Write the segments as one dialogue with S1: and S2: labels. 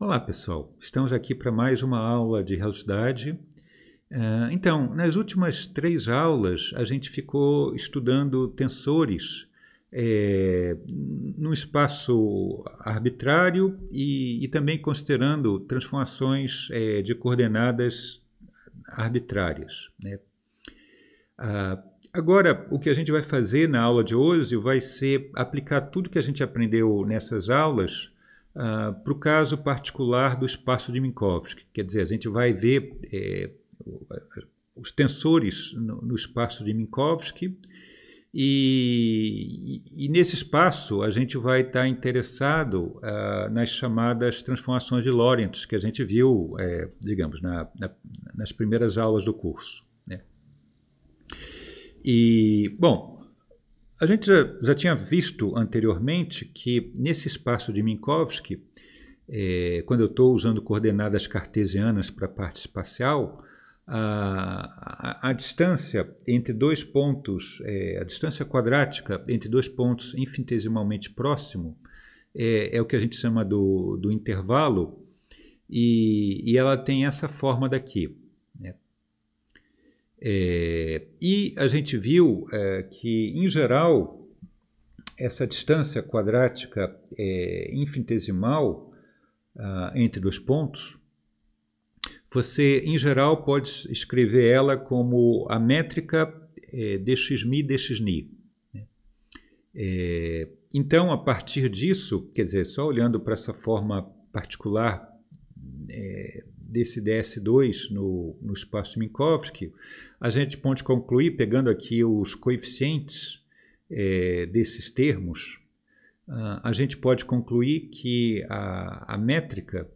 S1: Olá pessoal, estamos aqui para mais uma aula de realidade. É, então, nas últimas três aulas a gente ficou estudando tensores é, num espaço arbitrário e, e também considerando transformações é, de coordenadas arbitrárias. Né? Ah, agora, o que a gente vai fazer na aula de hoje vai ser aplicar tudo que a gente aprendeu nessas aulas ah, para o caso particular do espaço de Minkowski. Quer dizer, a gente vai ver é, os tensores no, no, espaço de Minkowski e, e, nesse espaço a gente vai estar tá interessado ah, nas chamadas transformações de Lorentz que a gente viu, é, digamos, na, na, nas primeiras aulas do curso. Né? E, bom, a gente já, já, tinha visto anteriormente que nesse espaço de Minkowski, é, quando eu estou usando coordenadas cartesianas para a parte espacial, a, a, a, distância entre dois pontos, é, a distância quadrática entre dois pontos infinitesimalmente próximo, é, é o que a gente chama do, do intervalo, e, e ela tem essa forma daqui. É, e a gente viu é, que, em geral, essa distância quadrática é, infinitesimal ah, entre dois pontos, você, em geral, pode escrever ela como a métrica é, dxmi dxni. Né? É, então, a partir disso, quer dizer, só olhando para essa forma particular é, desse DS2 no, no espaço Minkowski, a gente pode concluir, pegando aqui os coeficientes é, desses termos, ah, a gente pode concluir que a, a métrica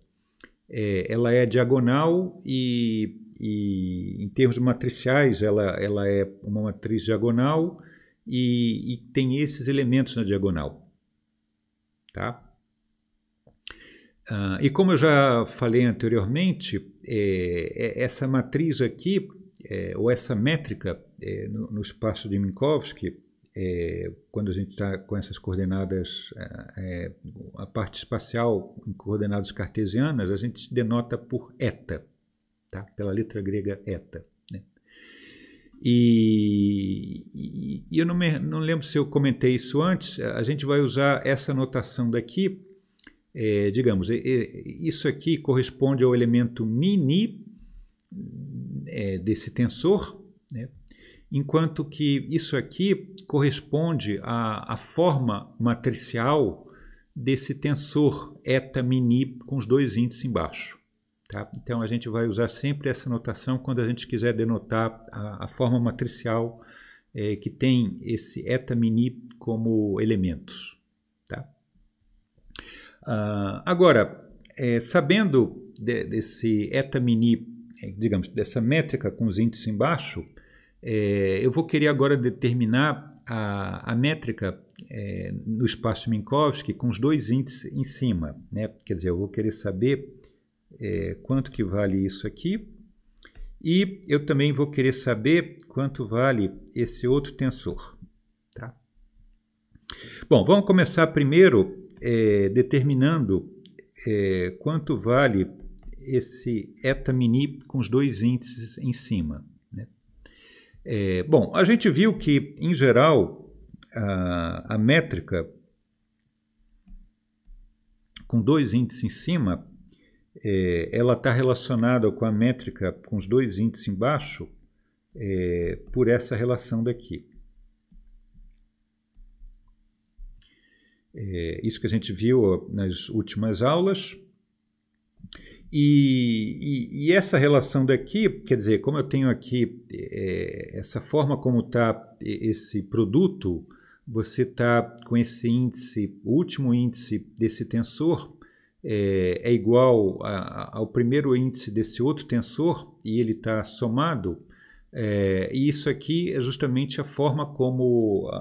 S1: é, ela é diagonal e, e, em termos matriciais ela, ela é uma matriz diagonal e, e tem esses elementos na diagonal. Tá? Ah, e como eu já falei anteriormente, é, é, essa matriz aqui, é, ou essa métrica é, no, no, espaço de Minkowski, é, quando a gente está com essas coordenadas, ah, é, a parte espacial em coordenadas cartesianas, a gente denota por eta, tá? pela letra grega eta. Né? E, e, eu não, me, não lembro se eu comentei isso antes, a gente vai usar essa notação daqui é, digamos, é, isso aqui corresponde ao elemento mini é, desse tensor, né? enquanto que isso aqui corresponde à, à forma matricial desse tensor eta mini com os dois índices embaixo. Tá? Então a gente vai usar sempre essa notação quando a gente quiser denotar a, a forma matricial é, que tem esse eta mini como elementos. Uh, agora, é, sabendo de, desse eta mini, é, digamos, dessa métrica com os índices embaixo, é, eu vou querer agora determinar a, a métrica é, no espaço Minkowski com os dois índices em cima. Né? Quer dizer, eu vou querer saber é, quanto que vale isso aqui e eu também vou querer saber quanto vale esse outro tensor. Tá? Bom, vamos começar primeiro é, determinando é, quanto vale esse eta mini com os dois índices em cima. Né? É, bom, a gente viu que, em geral, a, a métrica com dois índices em cima, é, ela está relacionada com a métrica com os dois índices embaixo é, por essa relação daqui. É isso que a gente viu nas últimas aulas. E, e, e, essa relação daqui, quer dizer, como eu tenho aqui é, essa forma como está esse produto, você está com esse índice, o último índice desse tensor é, é igual a, ao primeiro índice desse outro tensor e ele está somado. É, e isso aqui é justamente a forma como a,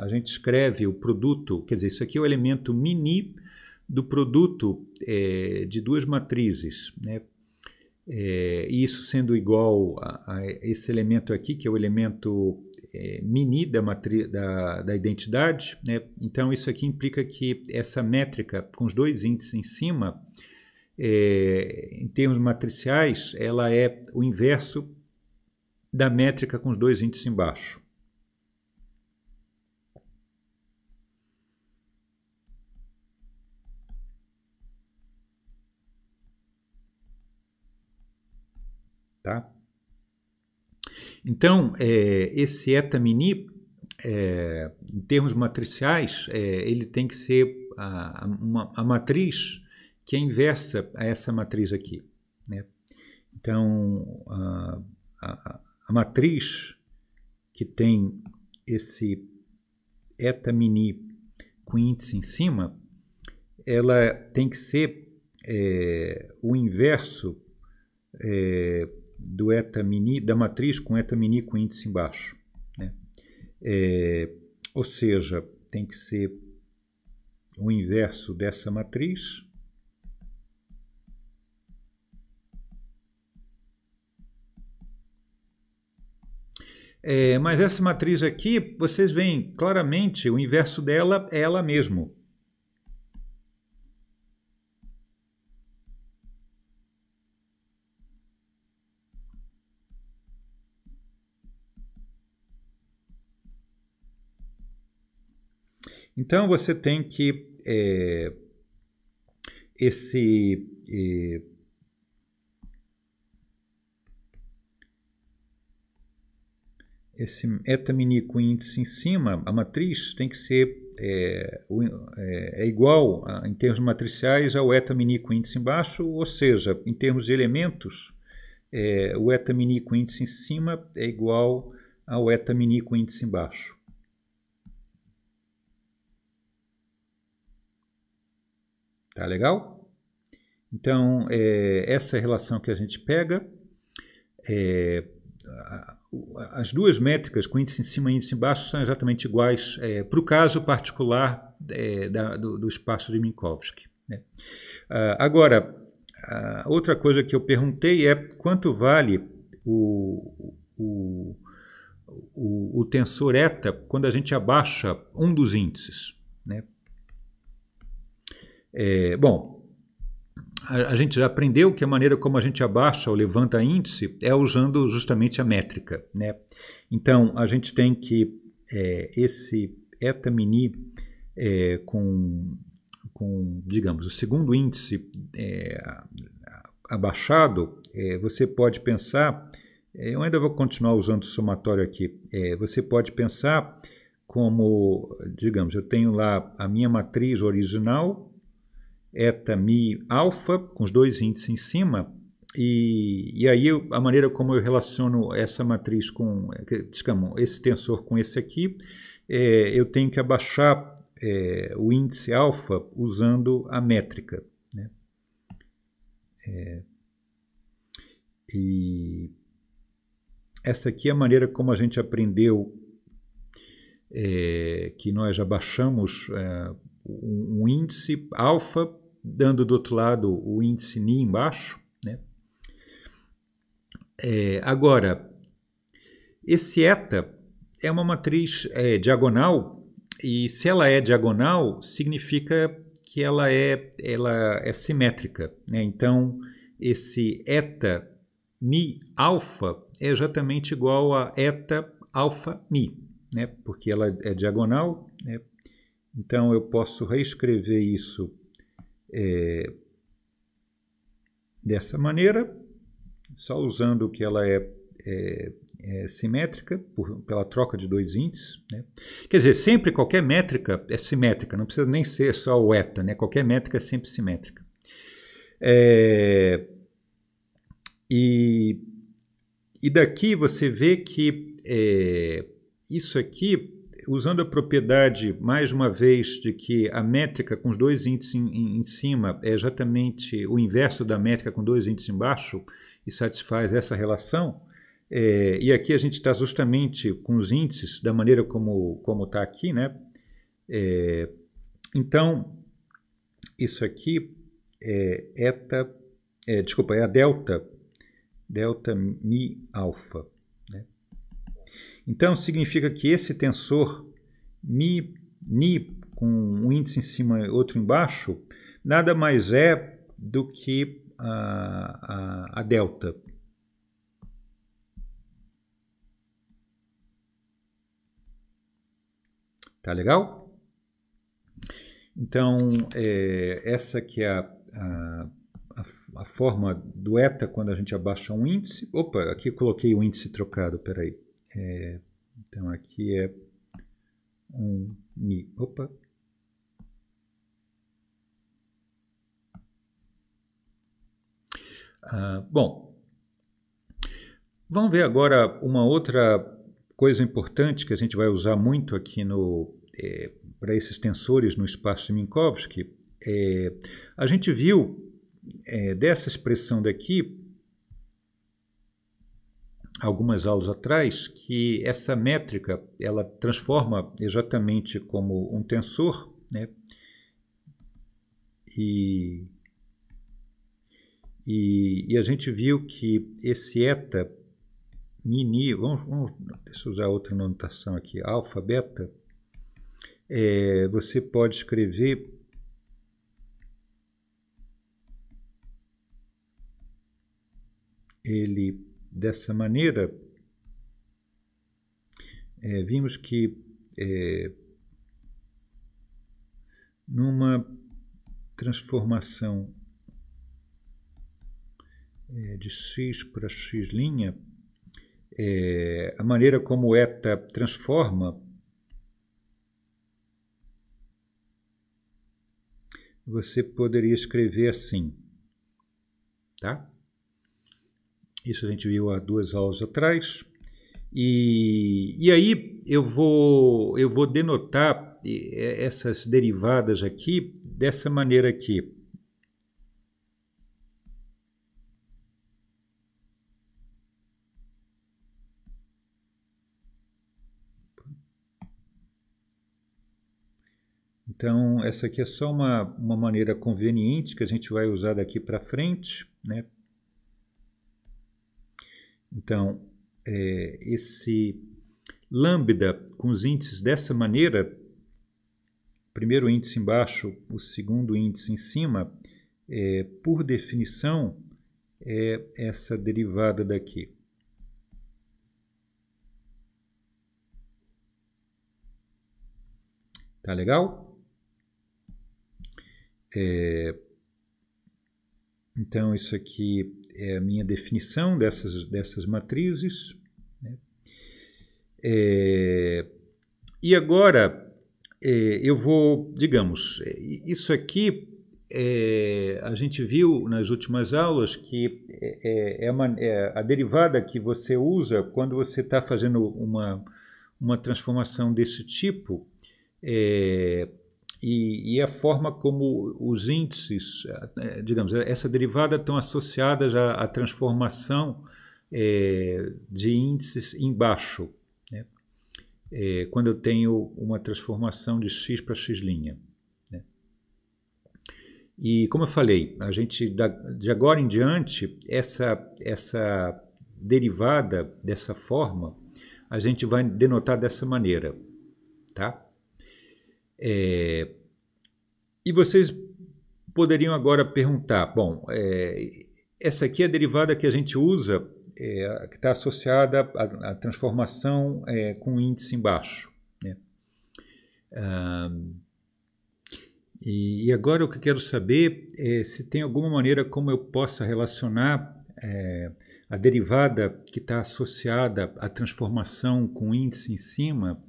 S1: a, a, gente escreve o produto, quer dizer, isso aqui é o elemento mini do produto é, de duas matrizes, né? É, isso sendo igual a, a, esse elemento aqui, que é o elemento é, mini da, matri, da, da identidade, né? então isso aqui implica que essa métrica com os dois índices em cima, é, em termos matriciais, ela é o inverso da métrica com os dois índices embaixo. Tá? Então, é, esse eta mini, é, em termos matriciais, é, ele tem que ser a, a, uma, a, matriz que é inversa a essa matriz aqui. Né? Então, a, matriz que tem esse eta mini com índice em cima, ela tem que ser é, o inverso é, do eta mini, da matriz com eta mini com índice embaixo. Né? É, ou seja, tem que ser o inverso dessa matriz É, mas essa matriz aqui, vocês veem claramente o inverso dela é ela mesmo. Então você tem que é, esse é, esse etaminico índice em cima, a matriz tem que ser é, é, é igual a, em termos matriciais ao etaminico índice embaixo, ou seja, em termos de elementos, é, o etaminico índice em cima é igual ao etaminico índice embaixo. Tá legal? Então, é, essa é relação que a gente pega. É, a, as duas métricas, com índice em cima e índice embaixo, são exatamente iguais é, para o caso particular é, da, do, do, espaço de Minkowski. Né? Uh, agora, uh, outra coisa que eu perguntei é quanto vale o, o, o, o tensor eta quando a gente abaixa um dos índices. Né? É, bom, a, gente já aprendeu que a maneira como a gente abaixa ou levanta índice é usando justamente a métrica. Né? Então, a gente tem que é, esse eta mini é, com, com, digamos, o segundo índice é, abaixado, é, você pode pensar, é, eu ainda vou continuar usando o somatório aqui, é, você pode pensar como, digamos, eu tenho lá a minha matriz original, eta, mi, alfa, com os dois índices em cima, e, e, aí a maneira como eu relaciono essa matriz com, digamos, esse tensor com esse aqui, é, eu tenho que abaixar é, o índice alfa usando a métrica. Né? É, e essa aqui é a maneira como a gente aprendeu é, que nós abaixamos é, um, um índice alfa dando do outro lado o índice NI embaixo. Né? É, agora, esse eta é uma matriz é, diagonal e se ela é diagonal, significa que ela é, ela é simétrica. Né? Então, esse eta mi alfa é exatamente igual a eta alfa mi, né? porque ela é diagonal. Né? Então, eu posso reescrever isso é, dessa maneira, só usando que ela é, é, é simétrica por, pela troca de dois índices. Né? Quer dizer, sempre qualquer métrica é simétrica, não precisa nem ser só o eta, né? qualquer métrica é sempre simétrica. É, e, e daqui você vê que é, isso aqui usando a propriedade, mais uma vez, de que a métrica com os dois índices em, em, em cima é exatamente o inverso da métrica com dois índices embaixo e satisfaz essa relação, é, e aqui a gente está justamente com os índices da maneira como está aqui, né? É, então, isso aqui é eta, é, desculpa, é a delta, delta mi alfa. Então, significa que esse tensor Mi, Ni, com um índice em cima e outro embaixo, nada mais é do que a, a, a delta. Tá legal? Então, é, essa que é a, a, a forma do eta quando a gente abaixa um índice. Opa, aqui eu coloquei o índice trocado, peraí. É, então aqui é um Mi. Opa! Ah, bom, vamos ver agora uma outra coisa importante que a gente vai usar muito aqui no é, para esses tensores no espaço Minkowski. É, a gente viu é, dessa expressão daqui algumas aulas atrás que essa métrica ela transforma exatamente como um tensor, né? E, e, e a gente viu que esse eta mini, vamos, vamos deixa eu usar outra notação aqui, alfa, beta, é, você pode escrever ele Dessa maneira, é, vimos que é, numa transformação é, de x para x', linha, é, a maneira como eta transforma você poderia escrever assim, tá? Isso a gente viu há duas aulas atrás. E, e aí eu vou, eu vou denotar essas derivadas aqui dessa maneira aqui. Então, essa aqui é só uma, uma maneira conveniente que a gente vai usar daqui para frente, né? Então, é, esse lambda com os índices dessa maneira, primeiro índice embaixo, o segundo índice em cima, é, por definição, é essa derivada daqui. Tá legal? É, então, isso aqui é a minha definição dessas, dessas matrizes. Né? É, e agora é, eu vou, digamos, é, isso aqui é, a gente viu nas últimas aulas que é, uma, é, é, é, a derivada que você usa quando você está fazendo uma, uma transformação desse tipo e, e, a forma como os índices, eh, eh, digamos, essa derivada estão associadas à, à transformação é, de índices embaixo, né? é, quando eu tenho uma transformação de x para x'. Linha, né? E como eu falei, a gente da, de agora em diante, essa, essa derivada dessa forma, a gente vai denotar dessa maneira, tá? É, e vocês poderiam agora perguntar: bom, é, essa aqui é a derivada que a gente usa, é, que está associada à, à transformação é, com o índice embaixo. Né? Ah, e, e, agora o que eu quero saber é se tem alguma maneira como eu possa relacionar é, a derivada que está associada à transformação com o índice em cima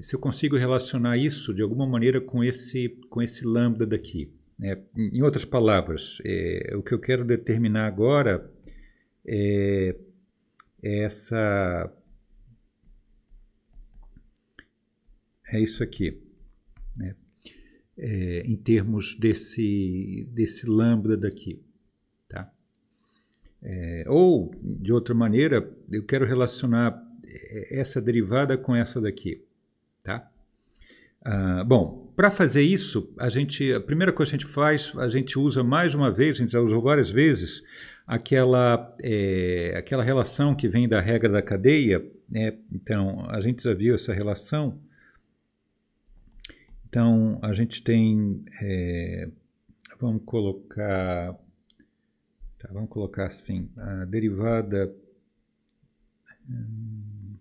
S1: se eu consigo relacionar isso de alguma maneira com esse, com esse lambda daqui. É, em outras palavras, é, o que eu quero determinar agora é, é essa. É isso aqui. Né? É, em termos desse, desse lambda daqui. Tá? É, ou, de outra maneira, eu quero relacionar é, essa derivada com essa daqui. Ah, bom, para fazer isso, a gente, a primeira coisa que a gente faz, a gente usa mais uma vez, a gente já usou várias vezes, aquela, é, aquela relação que vem da regra da cadeia. Né? Então, a gente já viu essa relação. Então, a gente tem, é, vamos colocar, tá, vamos colocar assim, a derivada, hum,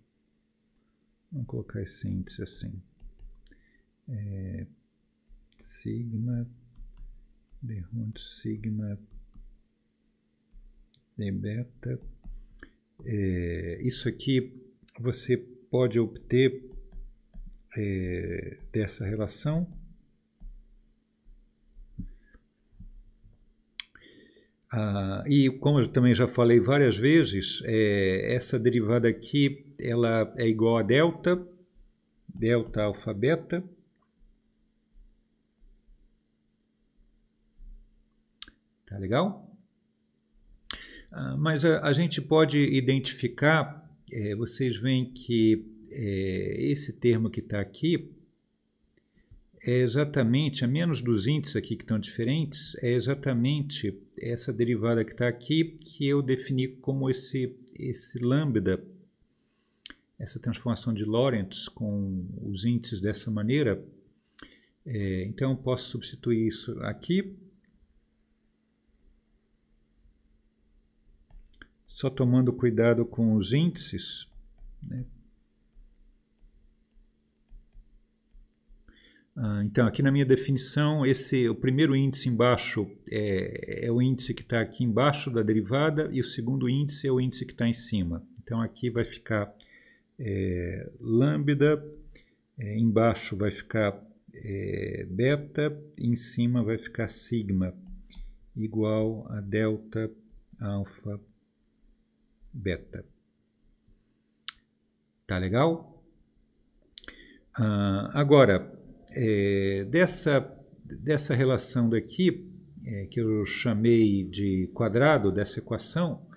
S1: vamos colocar esse índice assim é, sigma, de Hont sigma de beta. É, isso aqui você pode obter é, dessa relação. Ah, e como eu também já falei várias vezes, é, essa derivada aqui ela é igual a delta, delta alfa beta, Tá legal? Ah, mas a, a, gente pode identificar, é, vocês veem que é, esse termo que está aqui é exatamente, a menos dos índices aqui que estão diferentes, é exatamente essa derivada que está aqui que eu defini como esse, esse lambda, essa transformação de Lorentz com os índices dessa maneira. É, então, posso substituir isso aqui só tomando cuidado com os índices, né? Ah, então, aqui na minha definição, esse o primeiro índice embaixo é, é o índice que está aqui embaixo da derivada e o segundo índice é o índice que está em cima. Então, aqui vai ficar é, lambda, é, embaixo vai ficar é, beta, em cima vai ficar sigma, igual a delta alfa beta. Tá legal? Ah, agora, é, dessa, dessa relação daqui, é, que eu chamei de quadrado, dessa equação,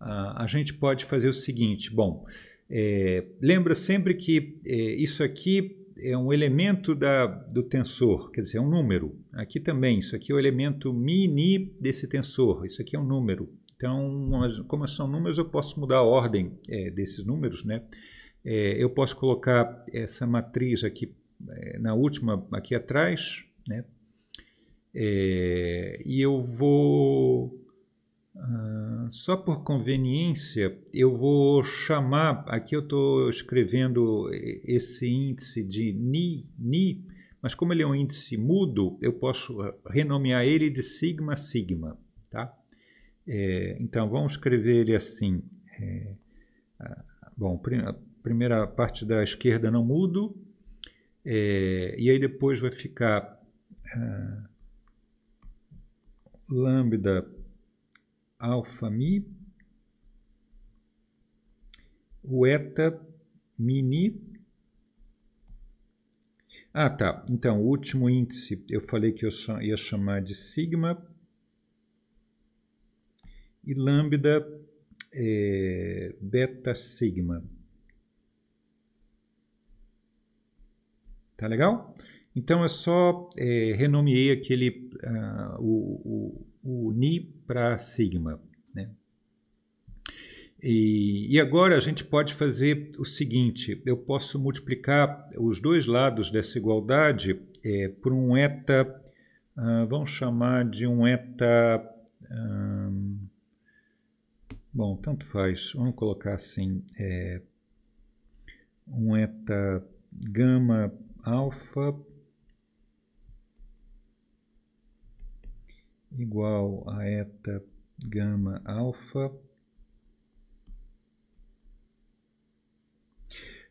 S1: a, a gente pode fazer o seguinte. Bom, é, lembra sempre que é, isso aqui é um elemento da, do tensor, quer dizer, é um número. Aqui também, isso aqui é o elemento mini desse tensor, isso aqui é um número. Então, como são números, eu posso mudar a ordem é, desses números, né? É, eu posso colocar essa matriz aqui é, na última, aqui atrás, né? É, e eu vou, ah, só por conveniência, eu vou chamar, aqui eu estou escrevendo esse índice de ni, ni, mas como ele é um índice mudo, eu posso renomear ele de sigma sigma. É, então vamos escrever ele assim. É, bom, prim a primeira parte da esquerda não mudo, é, e aí depois vai ficar é, lambda alfa mi, o eta mini. Ah, tá. Então, o último índice eu falei que eu ia chamar de sigma e lambda é, beta sigma. Tá legal? Então eu só é, renomeei aquele uh, o, o, o ni para sigma. Né? E, e, agora a gente pode fazer o seguinte: eu posso multiplicar os dois lados dessa igualdade é, por um eta, uh, vamos chamar de um eta. Um, ah, Bom, tanto faz. Vamos colocar assim, é, um eta gama alfa igual a eta gama alfa.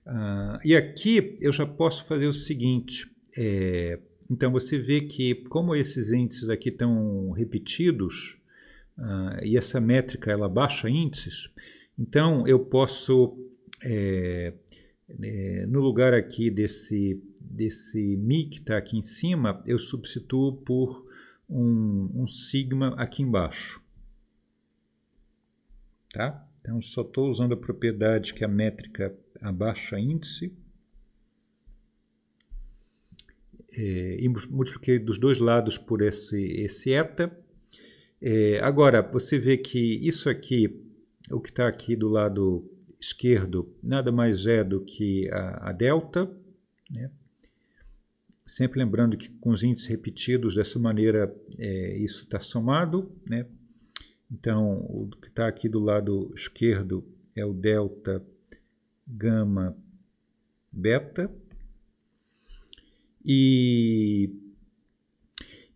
S1: Ah, e aqui eu já posso fazer o seguinte, é, então você vê que como esses índices aqui estão repetidos, uh, e essa métrica ela baixa índices, então eu posso, é, é, no lugar aqui desse, desse Mi que está aqui em cima, eu substituo por um, um sigma aqui embaixo. Tá? Então, só estou usando a propriedade que a métrica abaixa índice. É, e multipliquei dos dois lados por esse, esse eta é, agora, você vê que isso aqui, o que está aqui do lado esquerdo, nada mais é do que a, a delta, né? sempre lembrando que com os índices repetidos dessa maneira é, isso está somado, né? Então o que está aqui do lado esquerdo é o delta, gama, beta e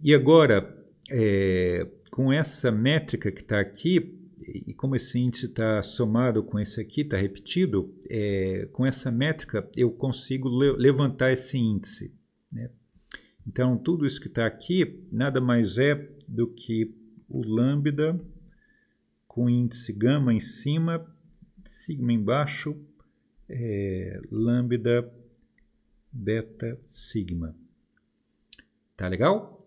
S1: e agora é, com essa métrica que está aqui, e como esse índice está somado com esse aqui, está repetido, é, com essa métrica eu consigo le levantar esse índice. Né? Então, tudo isso que está aqui nada mais é do que o lambda com índice gama em cima, sigma embaixo, é, lambda, beta, sigma. Tá legal?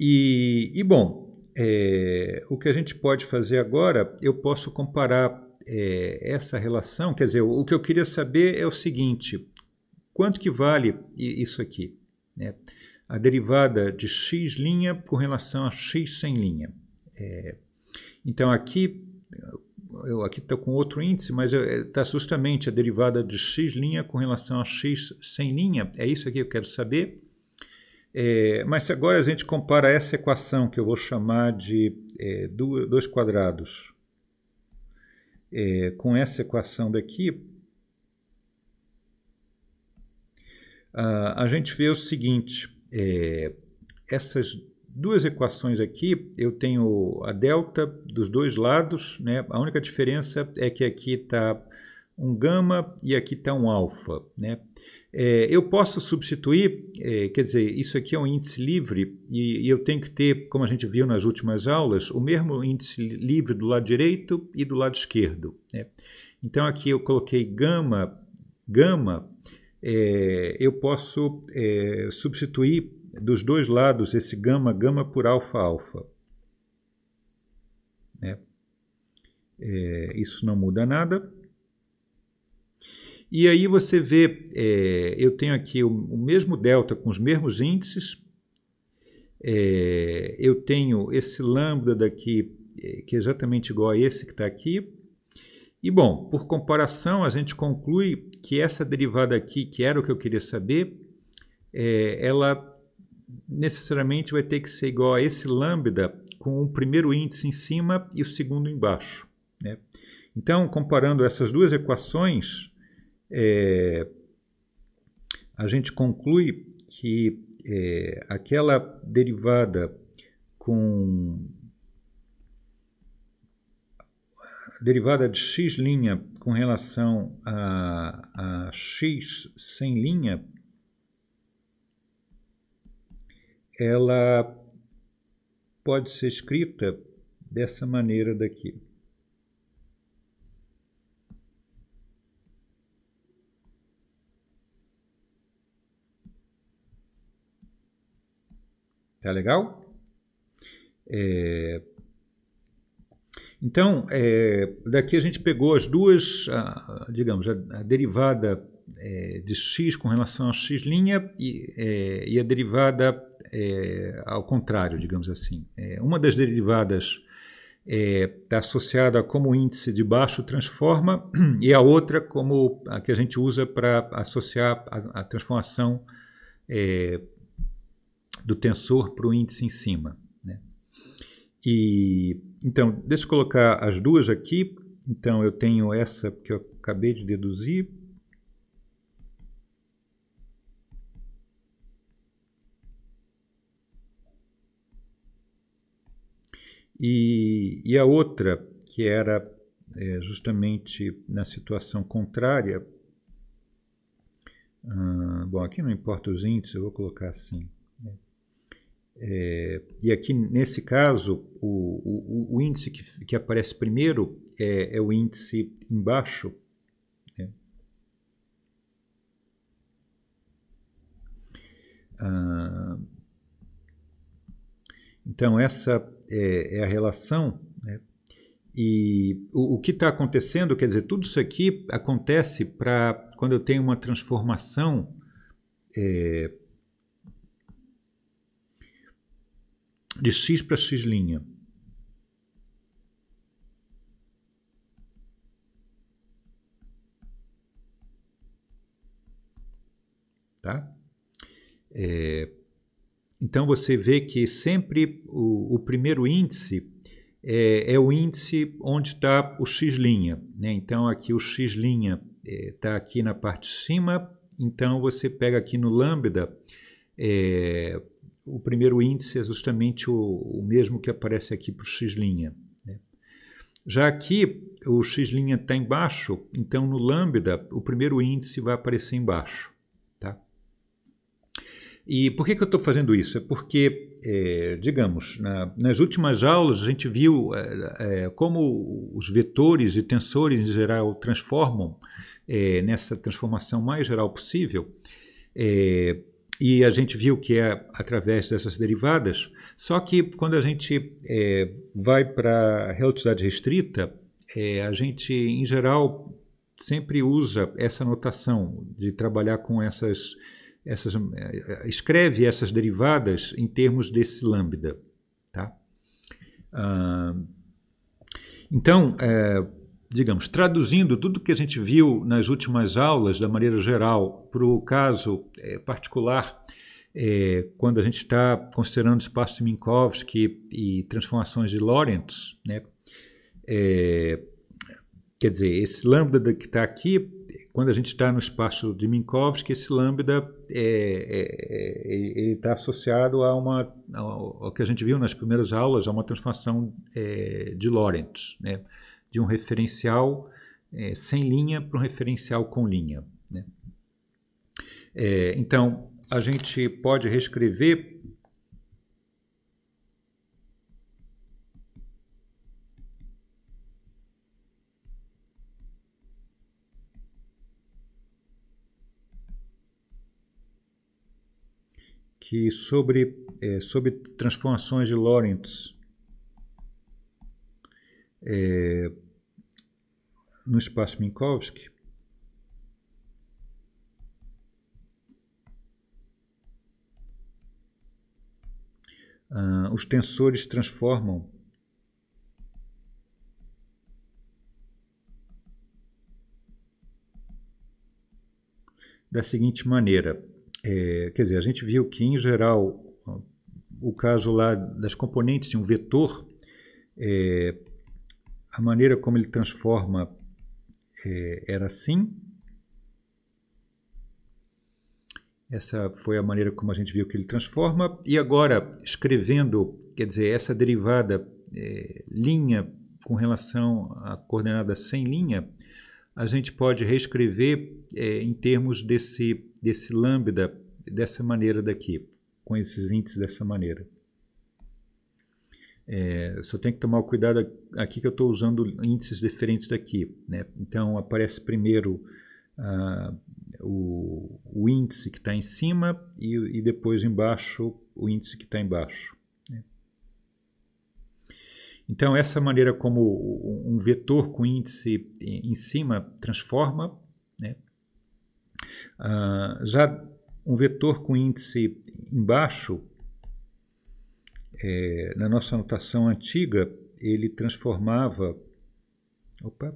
S1: E, e bom, é, o que a gente pode fazer agora, eu posso comparar é, essa relação, quer dizer, o, o, que eu queria saber é o seguinte, quanto que vale isso aqui? Né? A derivada de x linha com relação a x sem linha. É, então aqui, eu aqui estou com outro índice, mas está é, justamente a derivada de x linha com relação a x sem linha. É isso aqui que eu quero saber. É, mas se agora a gente compara essa equação que eu vou chamar de é, 2 quadrados é, com essa equação daqui, a, a gente vê o seguinte, é, essas duas equações aqui, eu tenho a delta dos dois lados, né? a única diferença é que aqui está um gama e aqui está um alfa. Né? É, eu posso substituir, é, quer dizer, isso aqui é um índice livre e, e, eu tenho que ter, como a gente viu nas últimas aulas, o mesmo índice livre do lado direito e do lado esquerdo. Né? Então aqui eu coloquei gama, gama é, eu posso é, substituir dos dois lados esse gama, gama por alfa, alfa. Né? É, isso não muda nada. E aí você vê, é, eu tenho aqui o, o, mesmo delta com os mesmos índices, é, eu tenho esse lambda daqui, é, que é exatamente igual a esse que está aqui, e bom, por comparação, a gente conclui que essa derivada aqui, que era o que eu queria saber, é, ela necessariamente vai ter que ser igual a esse lambda com o primeiro índice em cima e o segundo embaixo. Né? Então, comparando essas duas equações, é, a gente conclui que é, aquela derivada com derivada de x linha com relação a, a x sem linha, ela pode ser escrita dessa maneira daqui. Tá legal? É... Então, é, daqui a gente pegou as duas, a, a, digamos, a, a derivada é, de x com relação a x' e, é, e a derivada é, ao contrário, digamos assim. É, uma das derivadas está é, associada como índice de baixo transforma e a outra como a que a gente usa para associar a, transformação do tensor para o índice em cima. Né? E, então, deixa eu colocar as duas aqui. Então, eu tenho essa que eu acabei de deduzir. E, e a outra, que era é, justamente na situação contrária. Ah, bom, aqui não importa os índices, eu vou colocar assim. É, e aqui nesse caso, o, o, o índice que, que, aparece primeiro é, é o índice embaixo. Né? Ah, então, essa é, é a relação. Né? E o, o que está acontecendo, quer dizer, tudo isso aqui acontece para quando eu tenho uma transformação. É, de cis para linha, Tá? É, então você vê que sempre o, o primeiro índice é, é, o índice onde está o x'. Né? Então aqui o x' está é, tá aqui na parte de cima, então você pega aqui no lambda, é, o primeiro índice é justamente o, o mesmo que aparece aqui para o x'. Né? Já aqui, o x' está embaixo, então no lambda, o primeiro índice vai aparecer embaixo. Tá? E por que, que eu estou fazendo isso? É porque, é, digamos, na, nas últimas aulas a gente viu é, é como os vetores e tensores em geral transformam é, nessa transformação mais geral possível. É, e a gente viu que é através dessas derivadas. Só que quando a gente é, vai para a relatividade restrita, é, a gente, em geral, sempre usa essa notação de trabalhar com essas, essas é, escreve essas derivadas em termos desse lambda, tá? Ah, então, é, digamos, traduzindo tudo que a gente viu nas últimas aulas, da maneira geral, para o caso é, particular, é, quando a gente está considerando o espaço de Minkowski e transformações de Lorentz, né? É, quer dizer, esse lambda que está aqui, quando a gente está no espaço de Minkowski, esse lambda está associado a uma, ao que a gente viu nas primeiras aulas, a uma transformação de Lorentz, né? de um referencial é, sem linha para um referencial com linha. Né? É, então, a gente pode reescrever que sobre, é, sobre transformações de Lorentz é, no espaço Minkowski, Uh, os tensores transformam da seguinte maneira. É, quer dizer, a gente viu que, em geral, o caso lá das componentes de um vetor, é, a maneira como ele transforma é, era assim. Essa foi a maneira como a gente viu que ele transforma. E agora, escrevendo, quer dizer, essa derivada é, linha com relação à coordenada sem linha, a gente pode reescrever é, em termos desse, desse lambda dessa maneira daqui, com esses índices dessa maneira. É, só tenho que tomar o cuidado aqui que eu estou usando índices diferentes daqui. Né? Então, aparece primeiro ah, o, o, índice que está em cima e, e, depois embaixo o índice que está embaixo. Né? Então, essa maneira como um vetor com índice em cima transforma. Né? Ah, já um vetor com índice embaixo é, na nossa notação antiga, ele transformava. Opa!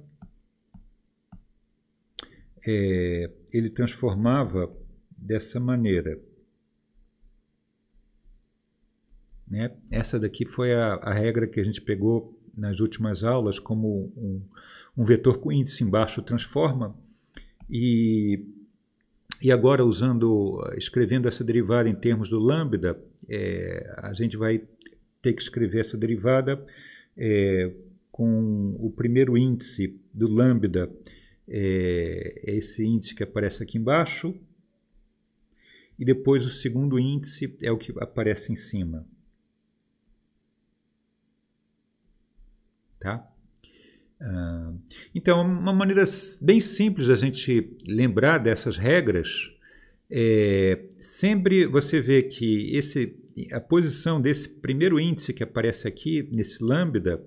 S1: É, ele transformava dessa maneira. Né? Essa daqui foi a, a, regra que a gente pegou nas últimas aulas, como um, um vetor com índice embaixo transforma, e e agora, usando, escrevendo essa derivada em termos do lambda, é, a gente vai ter que escrever essa derivada é, com o primeiro índice do lambda, é, esse índice que aparece aqui embaixo, e depois o segundo índice é o que aparece em cima. Tá? Ah, então, uma maneira bem simples da gente lembrar dessas regras é sempre você vê que esse, a posição desse primeiro índice que aparece aqui, nesse lambda,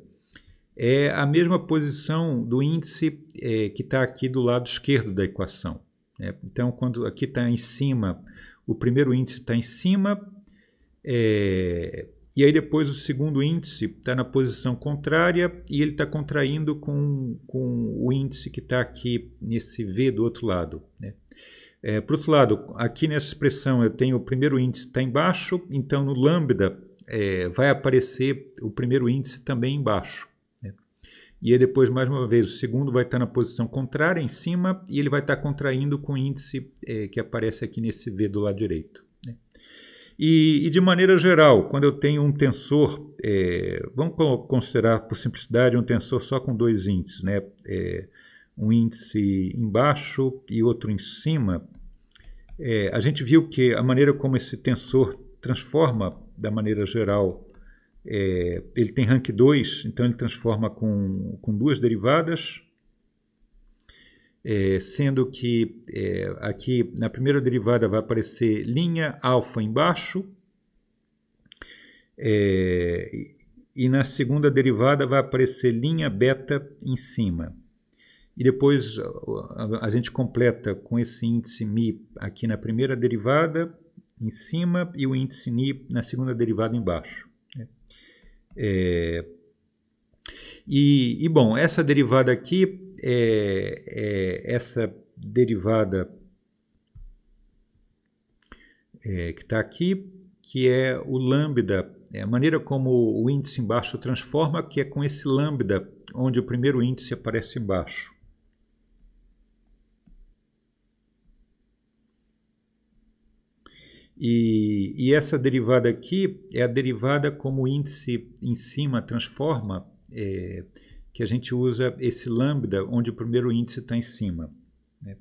S1: é a mesma posição do índice é, que está aqui do lado esquerdo da equação. Né? Então, quando aqui está em cima, o primeiro índice está em cima, é, e aí depois o segundo índice está na posição contrária e ele está contraindo com, com o índice que está aqui nesse V do outro lado. Né? É, por outro lado, aqui nessa expressão eu tenho o primeiro índice está embaixo, então no lambda é, vai aparecer o primeiro índice também embaixo. Né? E aí depois, mais uma vez, o segundo vai estar tá na posição contrária, em cima, e ele vai estar tá contraindo com o índice é, que aparece aqui nesse V do lado direito. E, e de maneira geral, quando eu tenho um tensor, é, vamos considerar por simplicidade um tensor só com dois índices, né? É, um índice embaixo e outro em cima, é, a gente viu que a maneira como esse tensor transforma, da maneira geral, é, ele tem rank 2, então ele transforma com, com duas derivadas, é, sendo que é, aqui na primeira derivada vai aparecer linha alfa embaixo é, e na segunda derivada vai aparecer linha beta em cima. E depois a, gente completa com esse índice mi aqui na primeira derivada em cima e o índice ni na segunda derivada embaixo. Né? É, e, e bom, essa derivada aqui é, é essa derivada é, que está aqui, que é o lambda, é a maneira como o índice embaixo transforma, que é com esse lambda, onde o primeiro índice aparece embaixo. E, e, essa derivada aqui é a derivada como o índice em cima transforma é, que a gente usa esse lambda onde o primeiro índice está em cima. Né?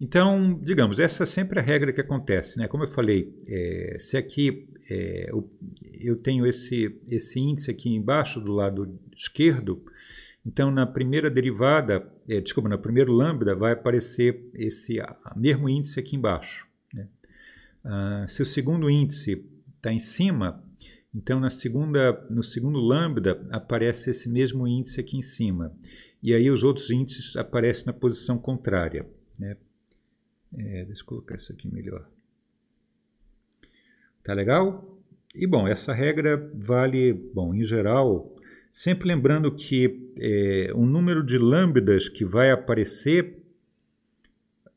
S1: Então, digamos, essa é sempre a regra que acontece. Né? Como eu falei, é, se aqui é, eu, eu tenho esse, esse índice aqui embaixo do lado esquerdo, então, na primeira derivada, é, desculpa, no primeiro lambda vai aparecer esse mesmo índice aqui embaixo. Ah, se o segundo índice está em cima, então na segunda, no segundo lambda aparece esse mesmo índice aqui em cima. E aí os outros índices aparecem na posição contrária. Né? É, deixa eu colocar isso aqui melhor. Tá legal? E bom, essa regra vale, bom, em geral, sempre lembrando que é, o número de lambdas que vai aparecer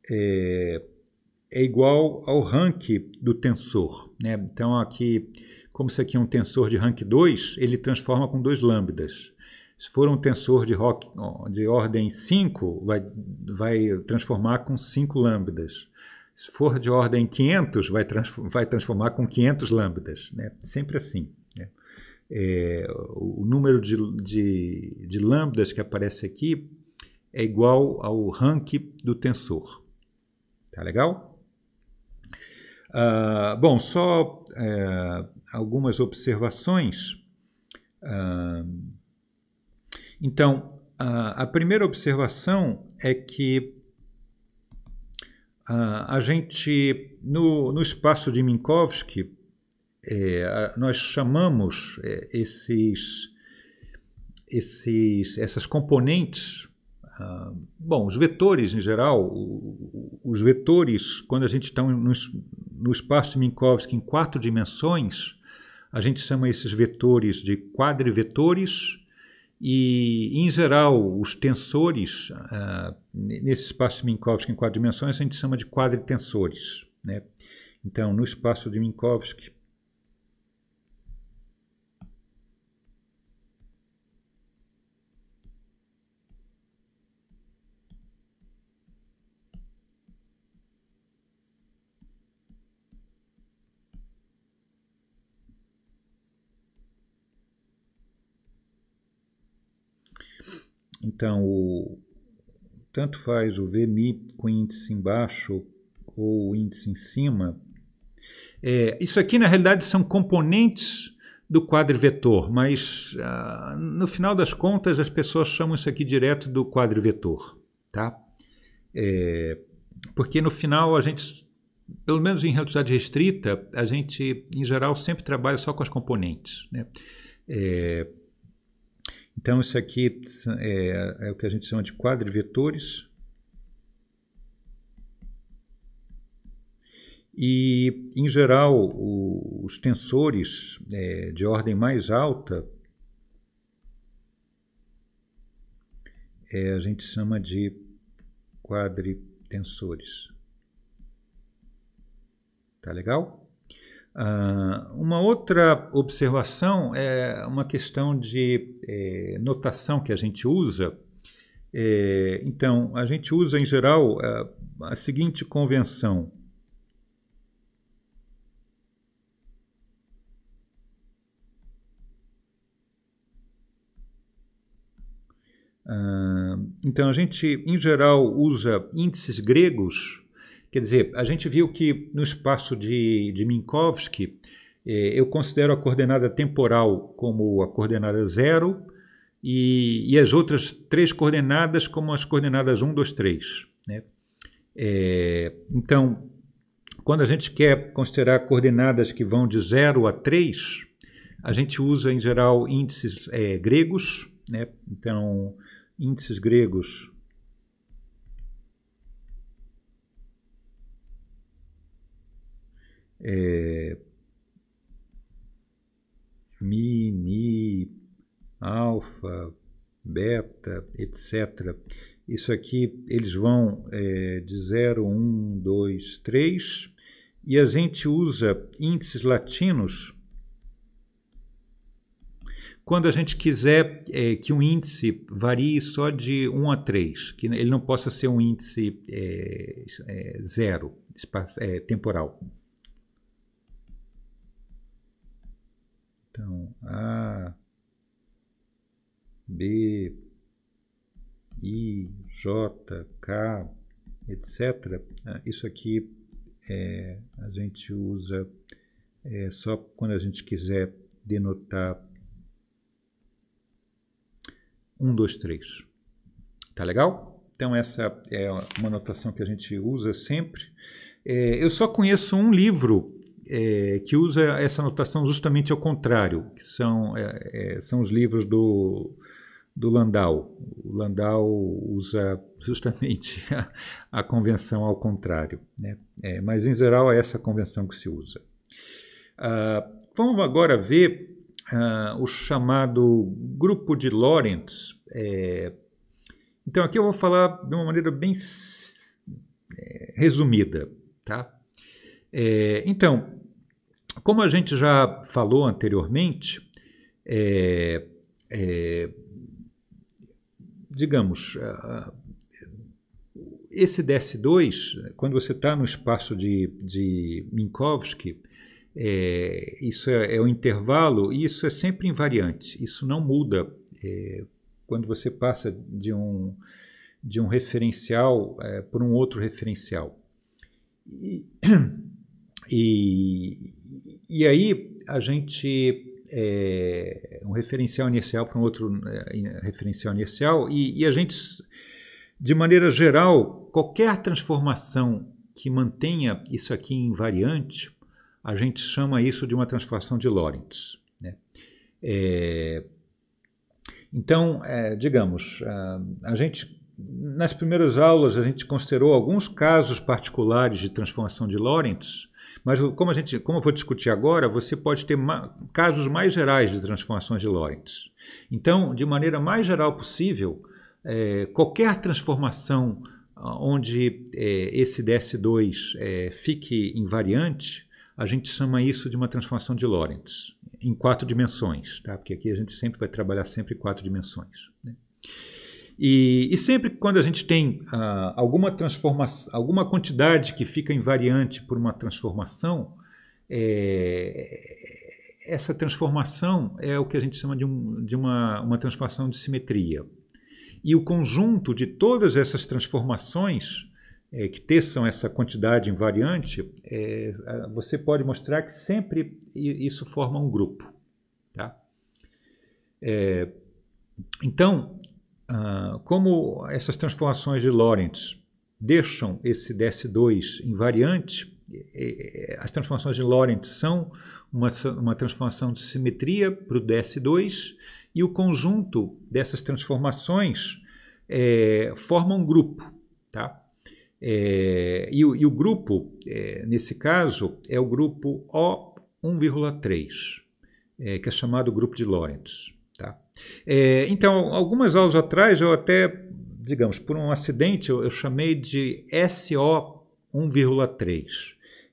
S1: é, é igual ao rank do tensor. Né? Então, aqui, como isso aqui é um tensor de rank 2, ele transforma com dois lambdas. Se for um tensor de, rock, de ordem 5, vai, vai transformar com 5 lambdas. Se for de ordem 500, vai, vai transformar com 500 lambdas. Né? Sempre assim. Né? É, o número de, de, de lambdas que aparece aqui é igual ao rank do tensor. Tá legal? Ah, bom, só é, algumas observações. Ah, então, a, a primeira observação é que a, ah, a gente, no, no espaço de Minkowski, é, nós chamamos é, esses, esses, essas componentes, bom, os vetores em geral, os vetores, quando a gente está no espaço Minkowski em quatro dimensões, a gente chama esses vetores de quadrivetores e, em geral, os tensores, uh, nesse espaço Minkowski em quatro dimensões, a gente chama de quadritensores. Né? Então, no espaço de Minkowski, Então, o, tanto faz o VMI com índice embaixo ou o índice em cima. É, isso aqui, na realidade, são componentes do vetor. mas ah, no final das contas as pessoas chamam isso aqui direto do vetor, tá? É, porque no final a gente, pelo menos em realidade restrita, a gente em geral sempre trabalha só com as componentes, né? É, então, isso aqui é, é o que a gente chama de quadrivetores. E, em geral, o, os tensores é, de ordem mais alta é, a gente chama de quadritensores. Tá legal? Ah, uma outra observação é uma questão de é, notação que a gente usa. É, então, a gente usa em geral a, a seguinte convenção. Uh, então, a gente em geral usa índices gregos Quer dizer, a gente viu que no espaço de, de Minkowski, eh, eu considero a coordenada temporal como a coordenada zero e, e as outras três coordenadas como as coordenadas 1, 2, 3. Né? É, então, quando a gente quer considerar coordenadas que vão de 0 a 3, a gente usa, em geral, índices é, gregos. Né? Então, índices gregos é, mini, alfa, beta, etc. Isso aqui eles vão é, de 0, 1, 2, 3 e a gente usa índices latinos quando a gente quiser é, que um índice varie só de 1 a 3, que ele não possa ser um índice é, é zero, espaço, é, temporal. Então, A, B, I, J, K, etc. Ah, isso aqui é, a gente usa é, só quando a gente quiser denotar 1, 2, 3. Tá legal? Então essa é uma notação que a gente usa sempre. É, eu só conheço um livro é, que usa essa notação justamente ao contrário, que são, é, é, são os livros do, do Landau. O Landau usa justamente a, a convenção ao contrário, né? É, mas em geral é essa convenção que se usa. Ah, vamos agora ver ah, o chamado grupo de Lorentz. É, então aqui eu vou falar de uma maneira bem é, resumida, tá? É, então, como a gente já falou anteriormente, é, é, digamos, esse DS2, quando você está no espaço de, de Minkowski, é, isso é, é o intervalo e isso é sempre invariante, isso não muda é, quando você passa de um, de um referencial é, para um outro referencial. E, e, e aí a gente é, um referencial inicial para um outro é, referencial inicial e, e, a gente de maneira geral qualquer transformação que mantenha isso aqui invariante a gente chama isso de uma transformação de Lorentz né? é, então é, digamos a, a gente nas primeiras aulas a gente considerou alguns casos particulares de transformação de Lorentz mas como, a gente, como eu vou discutir agora, você pode ter ma casos mais gerais de transformações de Lorentz. Então, de maneira mais geral possível, é, qualquer transformação ah, onde é, esse DS2 é, fique invariante, a gente chama isso de uma transformação de Lorentz, em quatro dimensões, tá? porque aqui a gente sempre vai trabalhar sempre em quatro dimensões. Né? E, e sempre quando a gente tem ah, alguma transformação, alguma quantidade que fica invariante por uma transformação, é, essa transformação é o que a gente chama de, um, de uma, uma transformação de simetria. E o conjunto de todas essas transformações é, que teçam essa quantidade invariante, é, você pode mostrar que sempre isso forma um grupo. Tá? É, então, ah, como essas transformações de Lorentz deixam esse DS2 invariante, as transformações de Lorentz são uma, uma transformação de simetria para o DS2 e o conjunto dessas transformações é, forma um grupo. Tá? É, e, o, e, o, grupo, é, nesse caso, é o grupo O1,3, é, que é chamado grupo de Lorentz. É, então, algumas aulas atrás, eu até, digamos, por um acidente, eu, eu chamei de SO 1,3.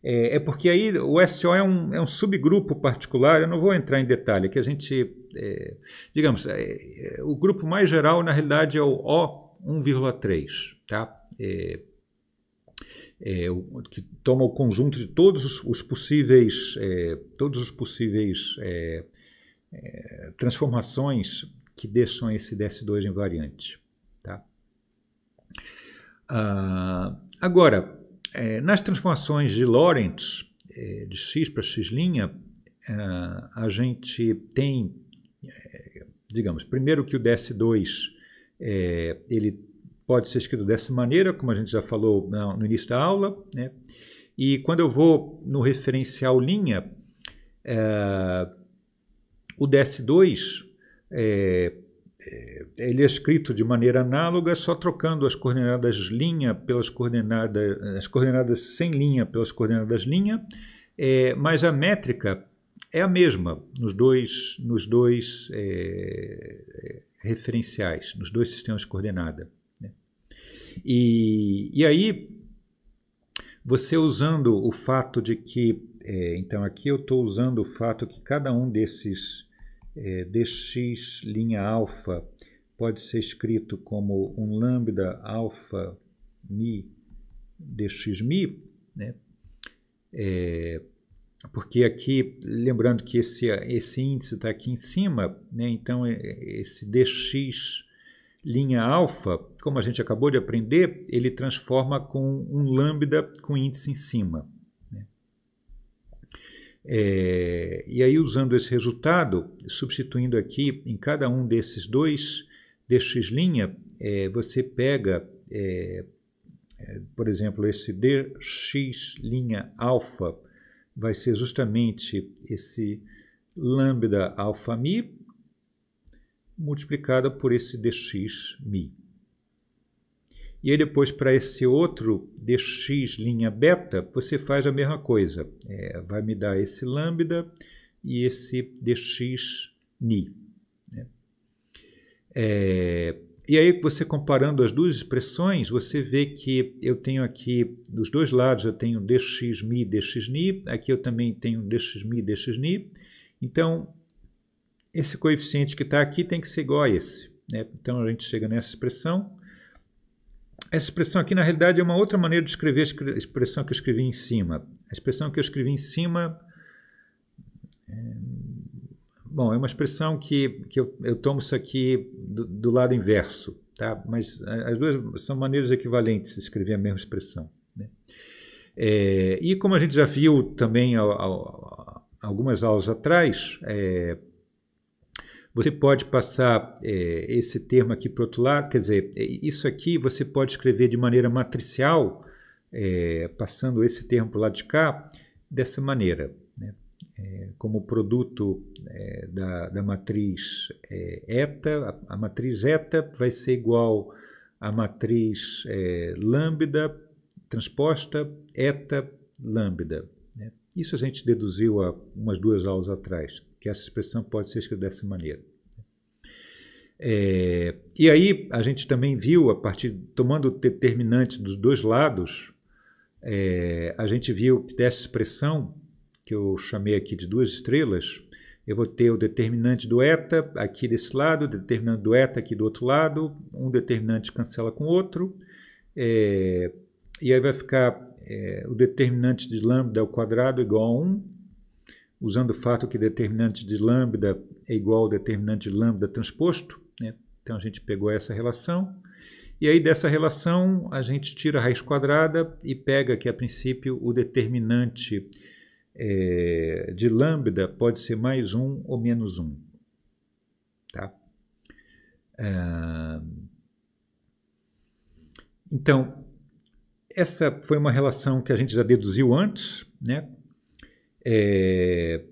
S1: É, é, porque aí o SO é um, é um subgrupo particular, eu não vou entrar em detalhe, que a gente, é, digamos, é, é, o grupo mais geral, na realidade, é o O 1,3, tá? É, é que toma o conjunto de todos os, os possíveis, é, todos os possíveis é, transformações que deixam esse DS2 invariante. Tá? Ah, agora, é, nas transformações de Lorentz, é, de x para x', ah, a gente tem, eh, digamos, primeiro que o DS2 ele pode ser escrito dessa maneira, como a gente já falou no início da aula, né? E quando eu vou no referencial linha, é, o DS2 é, é, ele é escrito de maneira análoga, só trocando as coordenadas linha pelas coordenadas, as coordenadas sem linha pelas coordenadas linha, é, mas a métrica é a mesma nos dois, nos dois é, é referenciais, nos dois sistemas de coordenada. Né? E, e aí, você usando o fato de que, é, então aqui eu estou usando o fato que cada um desses é, dx linha alfa pode ser escrito como um lambda alfa mi dx mi, né? É, porque aqui, lembrando que esse, esse índice está aqui em cima, né? então é, esse dx linha alfa, como a gente acabou de aprender, ele transforma com um lambda com índice em cima. É, e aí, usando esse resultado, substituindo aqui em cada um desses dois, destes linha, é, você pega, é, é por exemplo, esse dx linha alfa, vai ser justamente esse lambda alfa mi multiplicado por esse dx mi. E aí depois para esse outro dx linha beta, você faz a mesma coisa. É, vai me dar esse lambda e esse dx ni. Né? É, e aí você comparando as duas expressões, você vê que eu tenho aqui, dos dois lados eu tenho dx mi, dx ni, aqui eu também tenho dx mi, dx ni. Então, esse coeficiente que está aqui tem que ser igual a esse. Né? Então a gente chega nessa expressão essa expressão aqui, na realidade, é uma outra maneira de escrever a expressão que eu escrevi em cima. A expressão que eu escrevi em cima. É, bom, é uma expressão que, que eu, eu tomo isso aqui do, do, lado inverso, tá? mas as duas são maneiras equivalentes de escrever a mesma expressão. Né? É, e como a gente já viu também ao, ao, algumas aulas atrás, é, você pode passar é, esse termo aqui para o outro lado, quer dizer, é, isso aqui você pode escrever de maneira matricial, é, passando esse termo para o lado de cá, dessa maneira, né? é, como produto é, da, da, matriz é, eta, a, a, matriz eta vai ser igual à matriz lambda transposta eta lambda. Né? Isso a gente deduziu há umas duas aulas atrás que essa expressão pode ser escrita dessa maneira. É, e aí a gente também viu, a partir tomando o determinante dos dois lados, é, a gente viu que dessa expressão, que eu chamei aqui de duas estrelas, eu vou ter o determinante do eta aqui desse lado, o determinante do eta aqui do outro lado, um determinante cancela com o outro, é, e aí vai ficar é, o determinante de lambda ao quadrado igual a 1, usando o fato que determinante de lambda é igual ao determinante de lambda transposto. Né? Então a gente pegou essa relação. E aí dessa relação a gente tira a raiz quadrada e pega que a princípio o determinante é, de lambda pode ser mais 1 ou menos 1. Tá? Ah, então, essa foi uma relação que a gente já deduziu antes, né? É...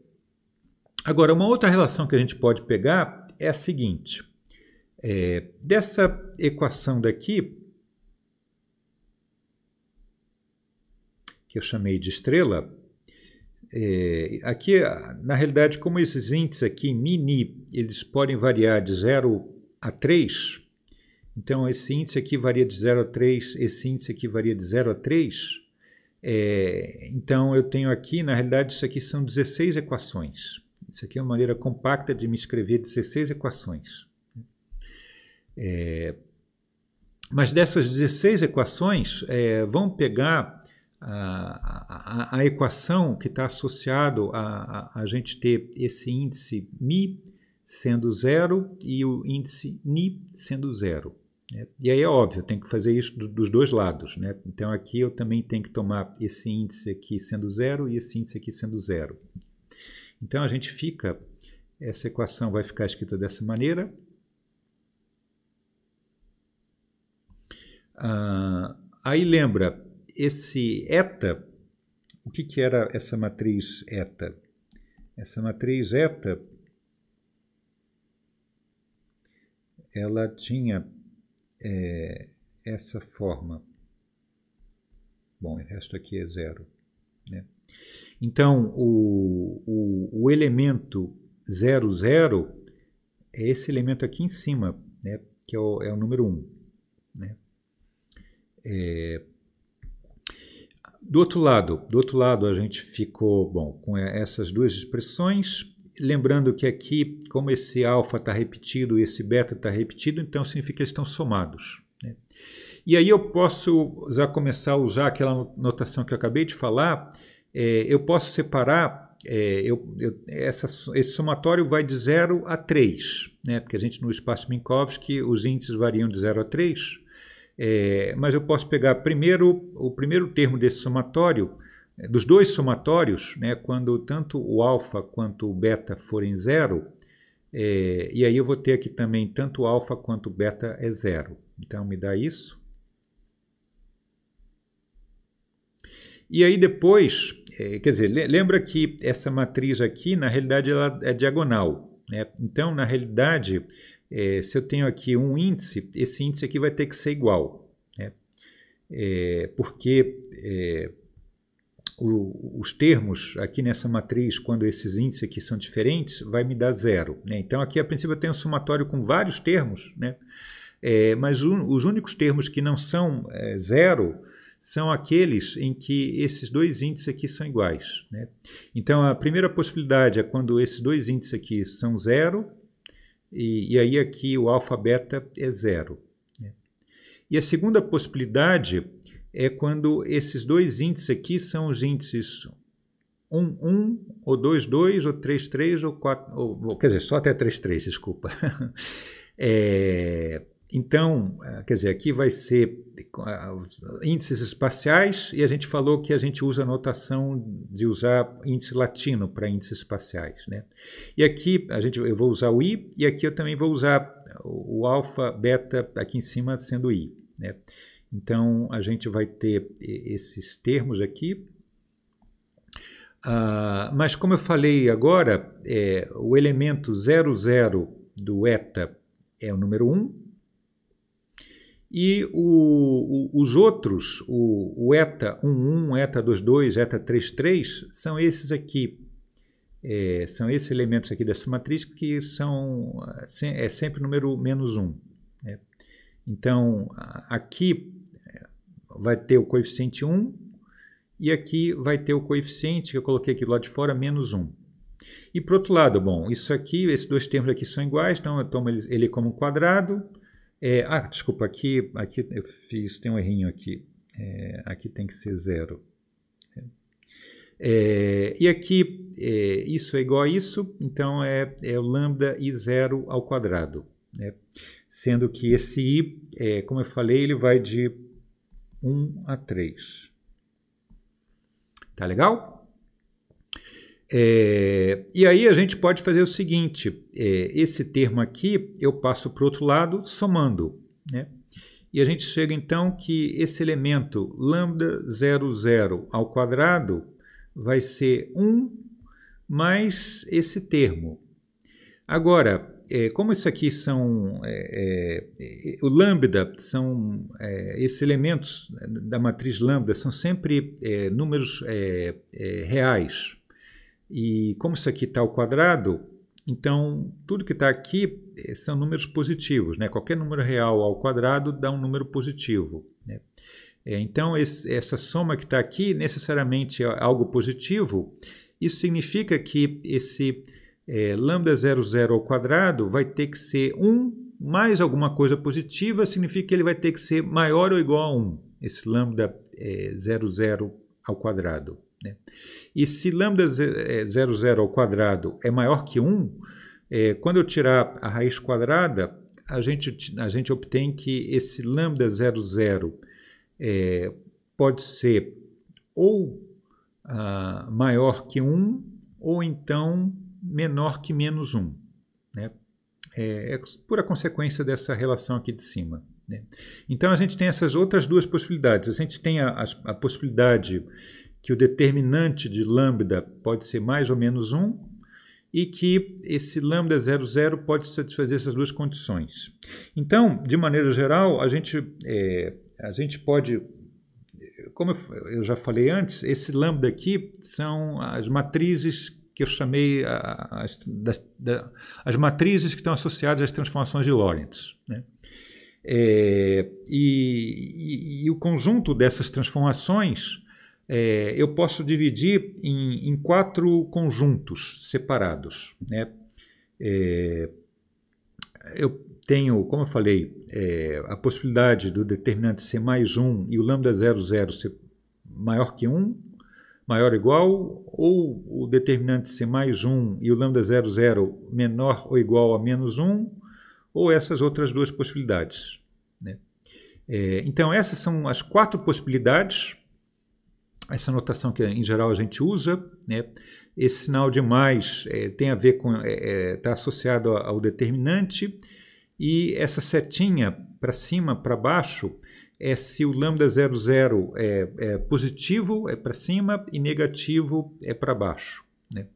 S1: Agora, uma outra relação que a gente pode pegar é a seguinte. É... dessa equação daqui, que eu chamei de estrela, é, aqui, na realidade, como esses índices aqui, mini, eles podem variar de 0 a 3, então esse índice aqui varia de 0 a 3, esse índice aqui varia de 0 a 3, é, então, eu tenho aqui, na realidade, isso aqui são 16 equações. Isso aqui é uma maneira compacta de me escrever 16 equações. É, mas dessas 16 equações, é, pegar a, a, a equação que está associada a, a, a gente ter esse índice μ sendo zero e o índice ni sendo zero. Né? E aí é óbvio, tem que fazer isso dos dois lados. Né? Então aqui eu também tenho que tomar esse índice aqui sendo zero e esse índice aqui sendo zero. Então a gente fica, essa equação vai ficar escrita dessa maneira. Ah, aí lembra, esse eta, o que, que era essa matriz eta? Essa matriz eta, ela tinha é, essa forma. Bom, o resto aqui é zero. Né? Então, o, o, o elemento 00 é esse elemento aqui em cima, né? que é o, é o número 1. Um, né? É, do outro lado, do outro lado a gente ficou bom com essas duas expressões Lembrando que aqui, como esse alfa está repetido e esse beta está repetido, então significa que eles estão somados. Né? E aí eu posso já começar a usar aquela notação que eu acabei de falar, é, eu posso separar, é, eu, eu, essa, esse somatório vai de 0 a 3, né? porque a gente no espaço Minkowski os índices variam de 0 a 3, é, mas eu posso pegar primeiro o primeiro termo desse somatório, é, dos dois somatórios, né, quando tanto o alfa quanto o beta forem zero, é, e aí eu vou ter aqui também tanto o alfa quanto o beta é zero. Então me dá isso. E aí depois, é, quer dizer, lembra que essa matriz aqui, na realidade, ela é diagonal. Né? Então, na realidade, é, se eu tenho aqui um índice, esse índice aqui vai ter que ser igual. Né? É, porque é, o, os termos aqui nessa matriz, quando esses índices aqui são diferentes, vai me dar zero. Né? Então, aqui a princípio eu tenho um somatório com vários termos, né? É, mas os únicos termos que não são é, zero são aqueles em que esses dois índices aqui são iguais. Né? Então, a primeira possibilidade é quando esses dois índices aqui são zero, e, e aí aqui o alfa beta é zero. Né? E a segunda possibilidade é quando esses dois índices aqui são os índices 1, 1, ou 2, 2, ou 3, 3, ou 4, ou, quer dizer, só até 3, 3, desculpa. é, então, é, quer dizer, aqui vai ser ah, índices espaciais e a gente falou que a gente usa a notação de usar índice latino para índices espaciais, né? E aqui a gente, eu vou usar o i e aqui eu também vou usar o alfa, beta aqui em cima sendo i, né? Então, a gente vai ter esses termos aqui. Ah, mas, como eu falei agora, é, o elemento 00 do eta é o número 1. E o, o, os outros, o, o eta 11, eta 22, eta 33, são esses aqui. É, são esses elementos aqui dessa matriz que são é, é sempre o número menos 1. Né? Então, aqui vai ter o coeficiente 1 e aqui vai ter o coeficiente que eu coloquei aqui do lado de fora, menos 1. E por outro lado, bom, isso aqui, esses dois termos aqui são iguais, então eu tomo ele, ele como um quadrado. É, ah, desculpa, aqui, aqui eu fiz, tem um errinho aqui. É, aqui tem que ser zero. É, é e aqui, é, isso é igual a isso, então é, é o lambda e zero ao quadrado. Né? Sendo que esse i, como eu falei, ele vai de 1 a 3. Tá legal? É, e aí a gente pode fazer o seguinte: é, esse termo aqui eu passo para o outro lado somando. Né? E a gente chega então que esse elemento lambda zero ao quadrado vai ser 1 mais esse termo. Agora, é, como isso aqui são é, é, é o lambda são é, esses elementos da matriz lambda são sempre é, números reais e como isso aqui está ao quadrado então tudo que está aqui são números positivos né qualquer número real ao quadrado dá um número positivo né? então esse, essa soma que está aqui necessariamente é algo positivo isso significa que esse é, lambda 00 ao quadrado vai ter que ser 1 mais alguma coisa positiva, significa que ele vai ter que ser maior ou igual a 1, esse lambda é, 00 ao quadrado. Né? E se lambda 00 é, ao quadrado é maior que 1, é, quando eu tirar a raiz quadrada, a gente, a gente obtém que esse lambda 00 é, pode ser ou ah, maior que 1, ou então menor que menos 1. Né? É, é pura consequência dessa relação aqui de cima. Né? Então a gente tem essas outras duas possibilidades. A gente tem a, a, a possibilidade que o determinante de lambda pode ser mais ou menos 1, e que esse lambda 00 pode satisfazer essas duas condições. Então, de maneira geral, a gente, é, a gente pode, como eu já falei antes, esse lambda aqui são as matrizes que eu chamei as, das, da, as matrizes que estão associadas às transformações de Lorentz. Né? É, e, e, e, o conjunto dessas transformações é, eu posso dividir em, em quatro conjuntos separados. Né? É, eu tenho, como eu falei, é, a possibilidade do determinante ser mais 1 e o lambda 00 ser maior que 1, maior ou igual, ou o determinante ser mais 1 e o lambda zero menor ou igual a menos 1, ou essas outras duas possibilidades. Né? É, então, essas são as quatro possibilidades, essa notação que em geral a gente usa. Né? Esse sinal de mais é, tem a ver com, está é, é tá associado ao determinante, e essa setinha para cima, para baixo, é se o lambda 00 é, é positivo, é para cima, e negativo é para baixo. Né?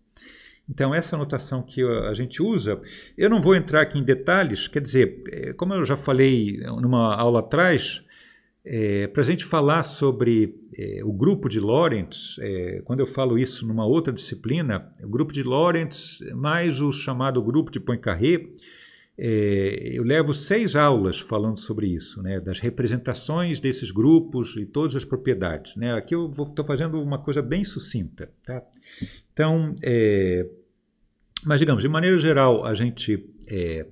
S1: Então, essa notação que a gente usa, eu não vou entrar aqui em detalhes, quer dizer, é, como eu já falei numa aula atrás, é, para a gente falar sobre é, o grupo de Lorentz, é, quando eu falo isso numa outra disciplina, o grupo de Lorentz mais o chamado grupo de Poincaré, é, eu levo seis aulas falando sobre isso, né, das representações desses grupos e todas as propriedades. Né? Aqui eu estou fazendo uma coisa bem sucinta. Tá? Então, é, mas digamos, de maneira geral, a gente é,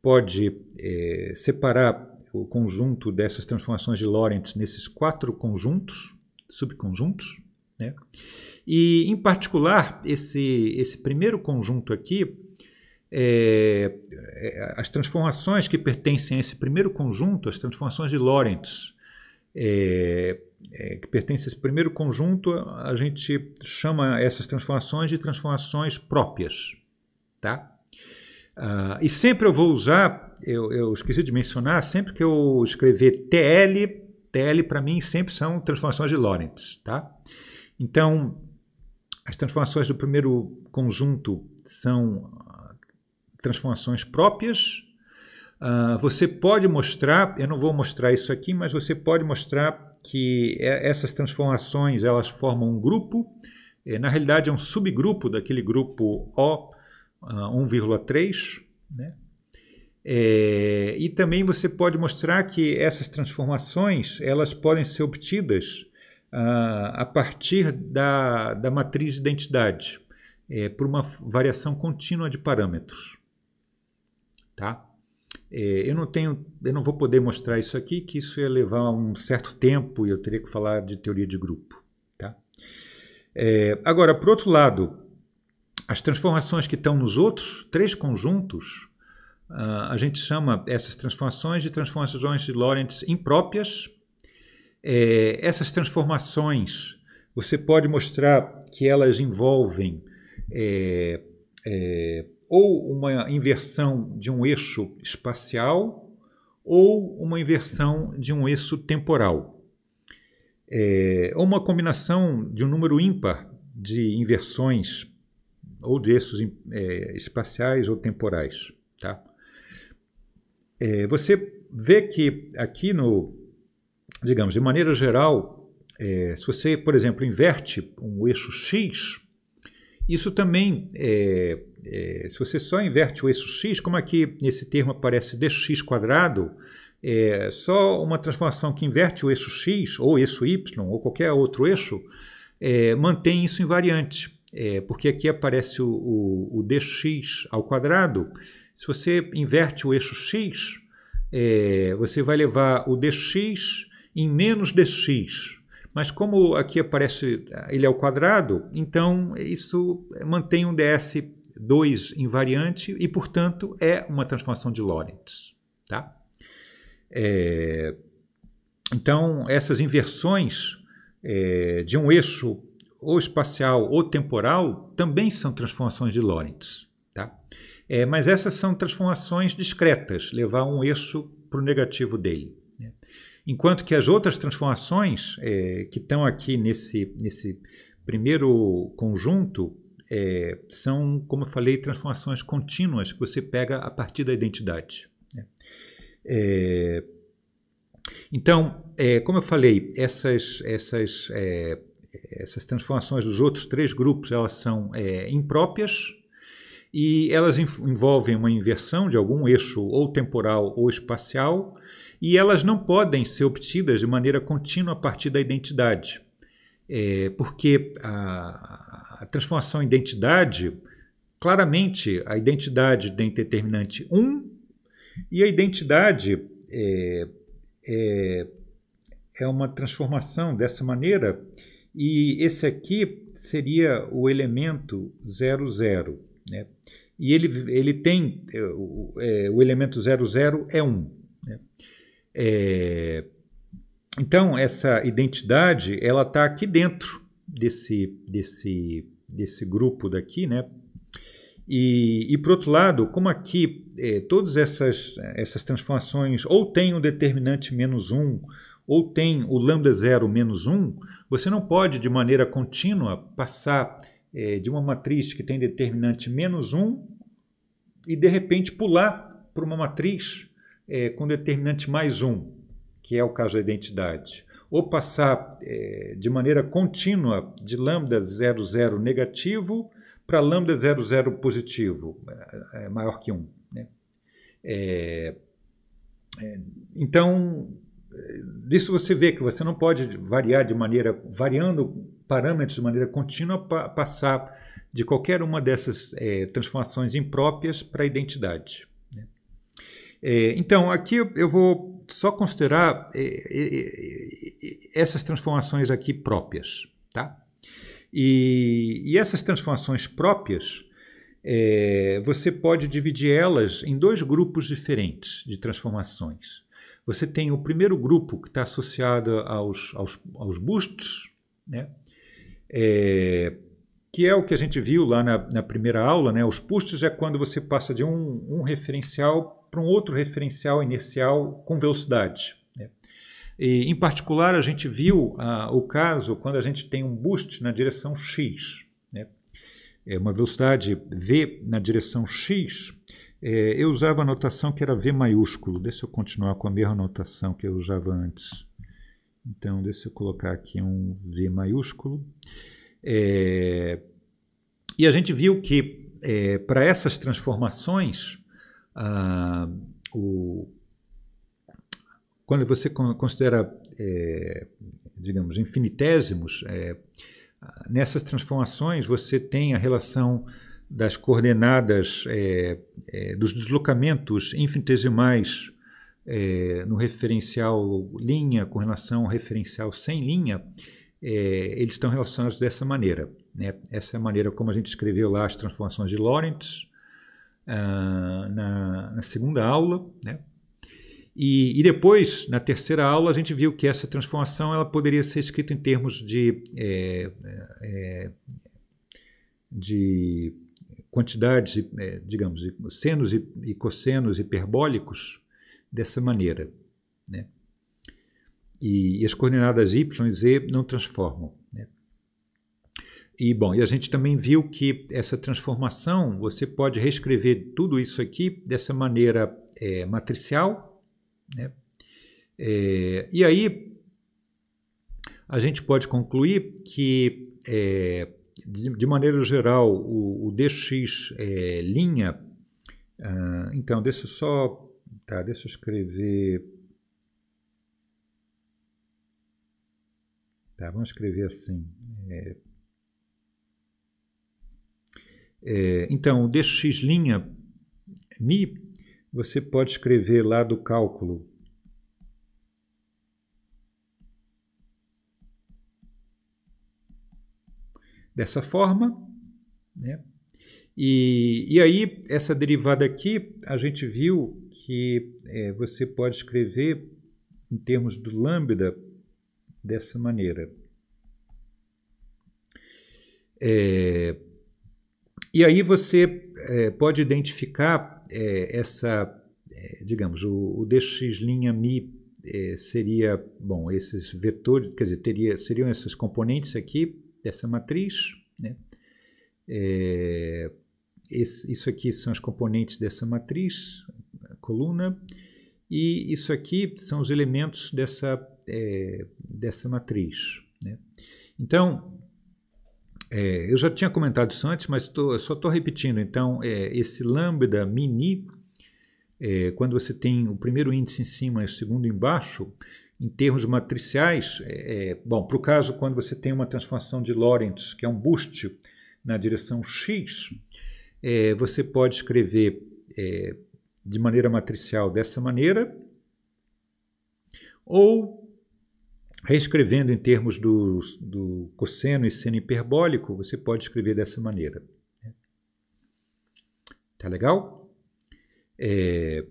S1: pode é, separar o conjunto dessas transformações de Lorentz nesses quatro conjuntos, subconjuntos, né? E, em particular, esse, esse primeiro conjunto aqui é, é, as transformações que pertencem a esse primeiro conjunto, as transformações de Lorentz, é, é, que pertencem a esse primeiro conjunto, a gente chama essas transformações de transformações próprias. Tá? Ah, e sempre eu vou usar, eu, eu, esqueci de mencionar, sempre que eu escrever TL, TL para mim sempre são transformações de Lorentz. Tá? Então, as transformações do primeiro conjunto são transformações próprias. Uh, você pode mostrar, eu não vou mostrar isso aqui, mas você pode mostrar que é, essas transformações elas formam um grupo. É, na realidade, é um subgrupo daquele grupo O 1,3, ah, né? É, e também você pode mostrar que essas transformações elas podem ser obtidas uh, a partir da, da matriz de identidade, é, por uma variação contínua de parâmetros tá? É, eu não tenho, eu não vou poder mostrar isso aqui, que isso ia levar um certo tempo e eu teria que falar de teoria de grupo, tá? É, agora, por outro lado, as transformações que estão nos outros três conjuntos, uh, a gente chama essas transformações de transformações de Lorentz impróprias. É, essas transformações, você pode mostrar que elas envolvem é, é, ou uma inversão de um eixo espacial ou uma inversão de um eixo temporal. É, ou uma combinação de um número ímpar de inversões ou de eixos é, espaciais ou temporais. Tá? É, você vê que aqui no, digamos, de maneira geral, é, se você, por exemplo, inverte um eixo X, isso também é, é, se você só inverte o eixo x, como aqui é nesse termo aparece dx quadrado, é, só uma transformação que inverte o eixo x, ou eixo y, ou qualquer outro eixo, é, mantém isso invariante. É, porque aqui aparece o, o, o, dx ao quadrado. Se você inverte o eixo x, é, você vai levar o dx em menos dx. Mas como aqui aparece ele é ao quadrado, então isso mantém um ds 2 invariante e, portanto, é uma transformação de Lorentz. Tá? É, então, essas inversões é, de um eixo ou espacial ou temporal também são transformações de Lorentz. Tá? É, mas essas são transformações discretas, levar um eixo para o negativo dele. Né? Enquanto que as outras transformações é, que estão aqui nesse, nesse primeiro conjunto é, são, como eu falei, transformações contínuas que você pega a partir da identidade. Né? É, então, é, como eu falei, essas, essas, é, essas transformações dos outros três grupos elas são é, impróprias e elas envolvem uma inversão de algum eixo ou temporal ou espacial e elas não podem ser obtidas de maneira contínua a partir da identidade. É, porque a, a transformação em identidade, claramente a identidade tem determinante 1 e a identidade é, é, é uma transformação dessa maneira e esse aqui seria o elemento 00. Né? E ele, ele tem, é, o é, elemento 00 é 1. Né? É, então, essa identidade ela está aqui dentro desse, desse, desse grupo daqui, né? E, e por outro lado, como aqui eh, todas essas, essas transformações ou tem o determinante menos 1 ou tem o lambda zero menos 1, você não pode de maneira contínua passar é, de uma matriz que tem determinante menos 1 e de repente pular para uma matriz é, com determinante mais 1, que é o caso da identidade ou passar é, de maneira contínua de lambda 00 negativo para lambda 00 positivo, é, maior que 1. Né? É, então, disso você vê que você não pode variar de maneira, variando parâmetros de maneira contínua, pa passar de qualquer uma dessas transformações impróprias para a identidade. É, então, aqui eu vou só considerar é, é, é, essas transformações aqui próprias, tá? E, e essas transformações próprias, é, você pode dividir elas em dois grupos diferentes de transformações. Você tem o primeiro grupo que está associado aos, aos, aos bustos, né? É, que é o que a gente viu lá na, na primeira aula, né? Os bustos é quando você passa de um, um referencial para um outro referencial inercial com velocidade. Né? E, em particular, a gente viu ah, o caso quando a gente tem um boost na direção x. Né? É uma velocidade v na direção x, é, eu usava a notação que era v maiúsculo. Deixa eu continuar com a mesma notação que eu usava antes. Então, deixa eu colocar aqui um v maiúsculo. É, e a gente viu que é, para essas transformações ah, o, quando você considera, é, digamos, infinitésimos, é, nessas transformações você tem a relação das coordenadas é, é dos deslocamentos infinitesimais é, no referencial linha com relação ao referencial sem linha, é, eles estão relacionados dessa maneira. Né? Essa é a maneira como a gente escreveu lá as transformações de Lorentz, ah, na, na, segunda aula, né? E, e, depois, na terceira aula, a gente viu que essa transformação ela poderia ser escrita em termos de, é, é, é de quantidades, é, digamos, senos e, e cossenos hiperbólicos dessa maneira. Né? E, e as coordenadas y e z não transformam. E bom, e a gente também viu que essa transformação você pode reescrever tudo isso aqui dessa maneira é, matricial, né? É, e aí a gente pode concluir que é, de, de, maneira geral o, o dx é, linha, ah, então deixa eu só, tá, deixa eu escrever Tá, vamos escrever assim. É, é, então, dx' mi, você pode escrever lá do cálculo dessa forma, né? E, e aí, essa derivada aqui, a gente viu que é, você pode escrever em termos do lambda dessa maneira. É, e aí você é, pode identificar é, essa, é, digamos, o, o dx'mi é, seria, bom, esses vetores, quer dizer, teria, seriam esses componentes aqui dessa matriz, né? É, esse, isso aqui são os componentes dessa matriz, coluna, e isso aqui são os elementos dessa, é, dessa matriz. Né? Então, é, eu já tinha comentado isso antes, mas tô, só estou repetindo. Então, é, esse lambda mini, é, quando você tem o primeiro índice em cima e o segundo embaixo, em termos matriciais, é, é, bom, para o caso quando você tem uma transformação de Lorentz, que é um boost na direção x, é, você pode escrever de maneira matricial dessa maneira, ou Reescrevendo em termos do, do cosseno e seno hiperbólico, você pode escrever dessa maneira. Tá legal? É...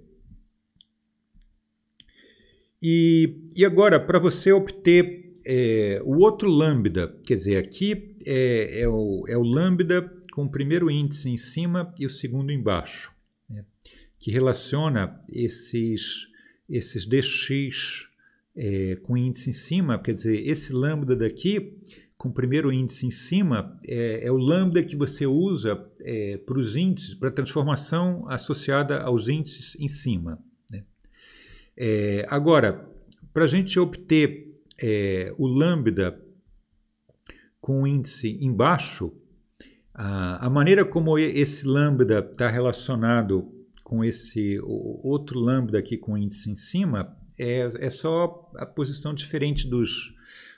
S1: E, e agora, para você obter é, o outro lambda, quer dizer, aqui é, é, o, é o lambda com o primeiro índice em cima e o segundo embaixo, né? que relaciona esses, esses dx é, com índice em cima, quer dizer, esse lambda daqui, com o primeiro índice em cima, é, é o lambda que você usa é, para os índices, para a transformação associada aos índices em cima. Né? É, agora, para a gente obter é, o lambda com o índice embaixo, a, a maneira como esse lambda está relacionado com esse outro lambda aqui com o índice em cima é, é só a posição diferente dos,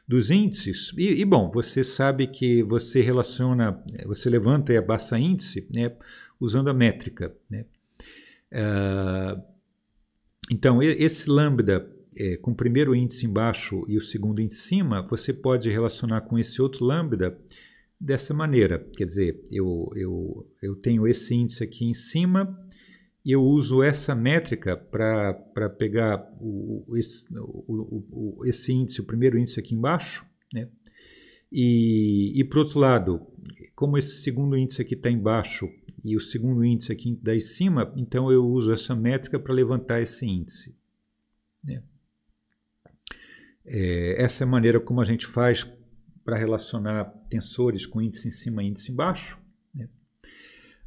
S1: dos índices. E, e, bom, você sabe que você relaciona, você levanta e abaixa índice né, usando a métrica. Né? Uh, então, esse lambda é, com o primeiro índice embaixo e o segundo em cima, você pode relacionar com esse outro lambda dessa maneira. Quer dizer, eu, eu, eu tenho esse índice aqui em cima e eu uso essa métrica para pegar o, esse, o, o, esse índice, o primeiro índice aqui embaixo, né? E, e por outro lado, como esse segundo índice aqui está embaixo e o segundo índice aqui da em cima, então eu uso essa métrica para levantar esse índice. Né? É, essa é a maneira como a gente faz para relacionar tensores com índice em cima e índice embaixo.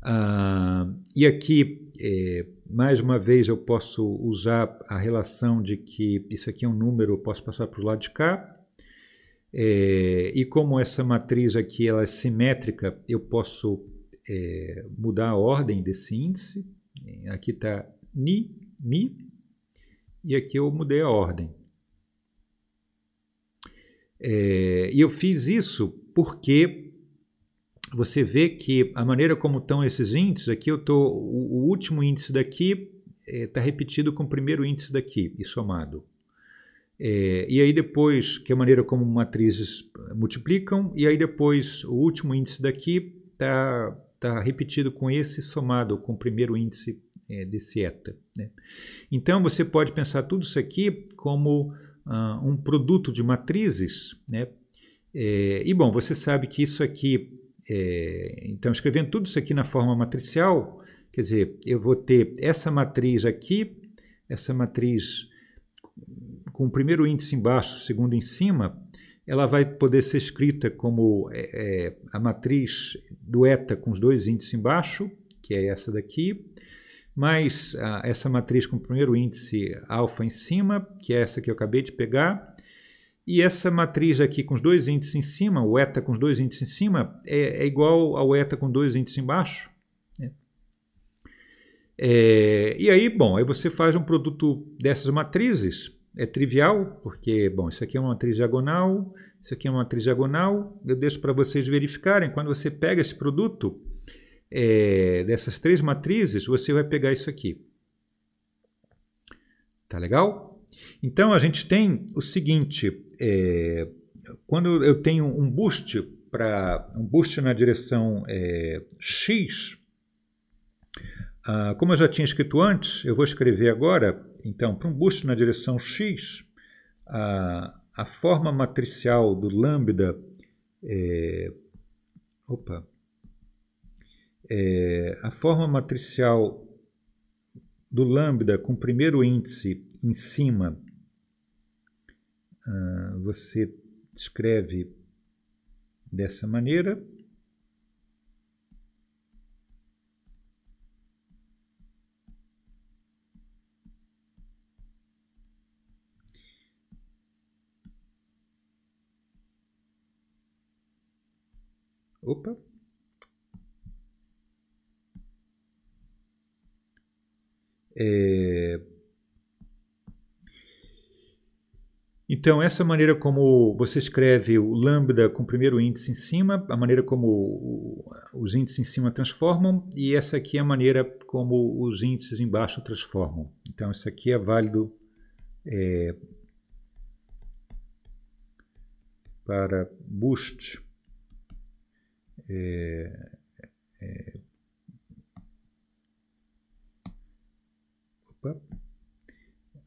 S1: Ah, e aqui, é, mais uma vez, eu posso usar a relação de que isso aqui é um número, eu posso passar para o lado de cá. É, e como essa matriz aqui ela é simétrica, eu posso é, mudar a ordem desse índice. Aqui está ni, mi, e aqui eu mudei a ordem. É, e eu fiz isso porque você vê que a maneira como estão esses índices, aqui eu tô, o, o último índice daqui está eh, é, repetido com o primeiro índice daqui e somado. É, e aí depois, que é a maneira como matrizes eh, multiplicam, e aí depois o último índice daqui está tá repetido com esse somado, com o primeiro índice é, desse eta. Né? Então você pode pensar tudo isso aqui como ah, um produto de matrizes, né? É, e bom, você sabe que isso aqui é, então, escrevendo tudo isso aqui na forma matricial, quer dizer, eu vou ter essa matriz aqui, essa matriz com o primeiro índice embaixo, o segundo em cima, ela vai poder ser escrita como é, é a matriz do eta com os dois índices embaixo, que é essa daqui, mais a, essa matriz com o primeiro índice alfa em cima, que é essa que eu acabei de pegar, e essa matriz aqui com os dois índices em cima, o eta com os dois índices em cima, é, é igual ao eta com dois índices embaixo. Né? É, e aí, bom, aí você faz um produto dessas matrizes. É trivial, porque, bom, isso aqui é uma matriz diagonal, isso aqui é uma matriz diagonal. Eu deixo para vocês verificarem. Quando você pega esse produto é, dessas três matrizes, você vai pegar isso aqui. Tá legal? Então, a gente tem o seguinte, é, quando eu tenho um boost para um boost na direção é, x, ah, como eu já tinha escrito antes, eu vou escrever agora. Então, para um boost na direção x, a, a forma matricial do lambda é, opa, é, a forma matricial do lambda com o primeiro índice em cima ah, você descreve dessa maneira. Opa! É... Então, essa maneira como você escreve o lambda com o primeiro índice em cima, a maneira como os índices em cima transformam, e essa aqui é a maneira como os índices embaixo transformam. Então, isso aqui é válido é, para boost, é, é,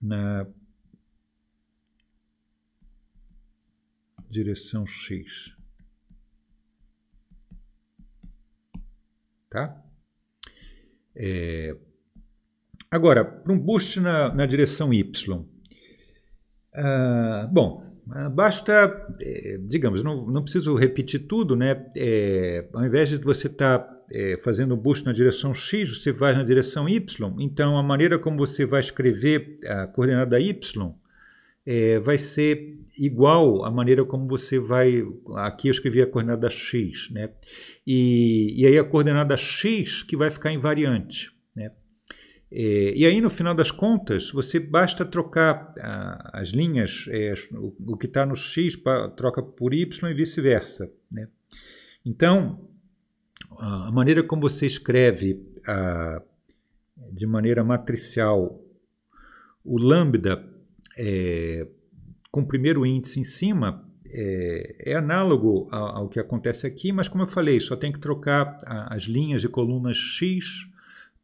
S1: na direção X. Tá? É... Agora, para um boost na, na direção Y. Ah, bom, basta, é, digamos, não, não preciso repetir tudo, né? É, ao invés de você estar tá, é, fazendo o boost na direção X, você vai na direção Y. Então, a maneira como você vai escrever a coordenada Y é, vai ser igual à maneira como você vai. Aqui eu escrevi a coordenada x, né? E, e aí a coordenada x que vai ficar invariante, né? É, e aí no final das contas você basta trocar a, as linhas, é, o, o, que está no x pra, troca por y e vice-versa, né? Então a maneira como você escreve a, de maneira matricial o lambda é, com o primeiro índice em cima, é, é análogo ao, que acontece aqui, mas como eu falei, só tem que trocar a, as linhas de coluna X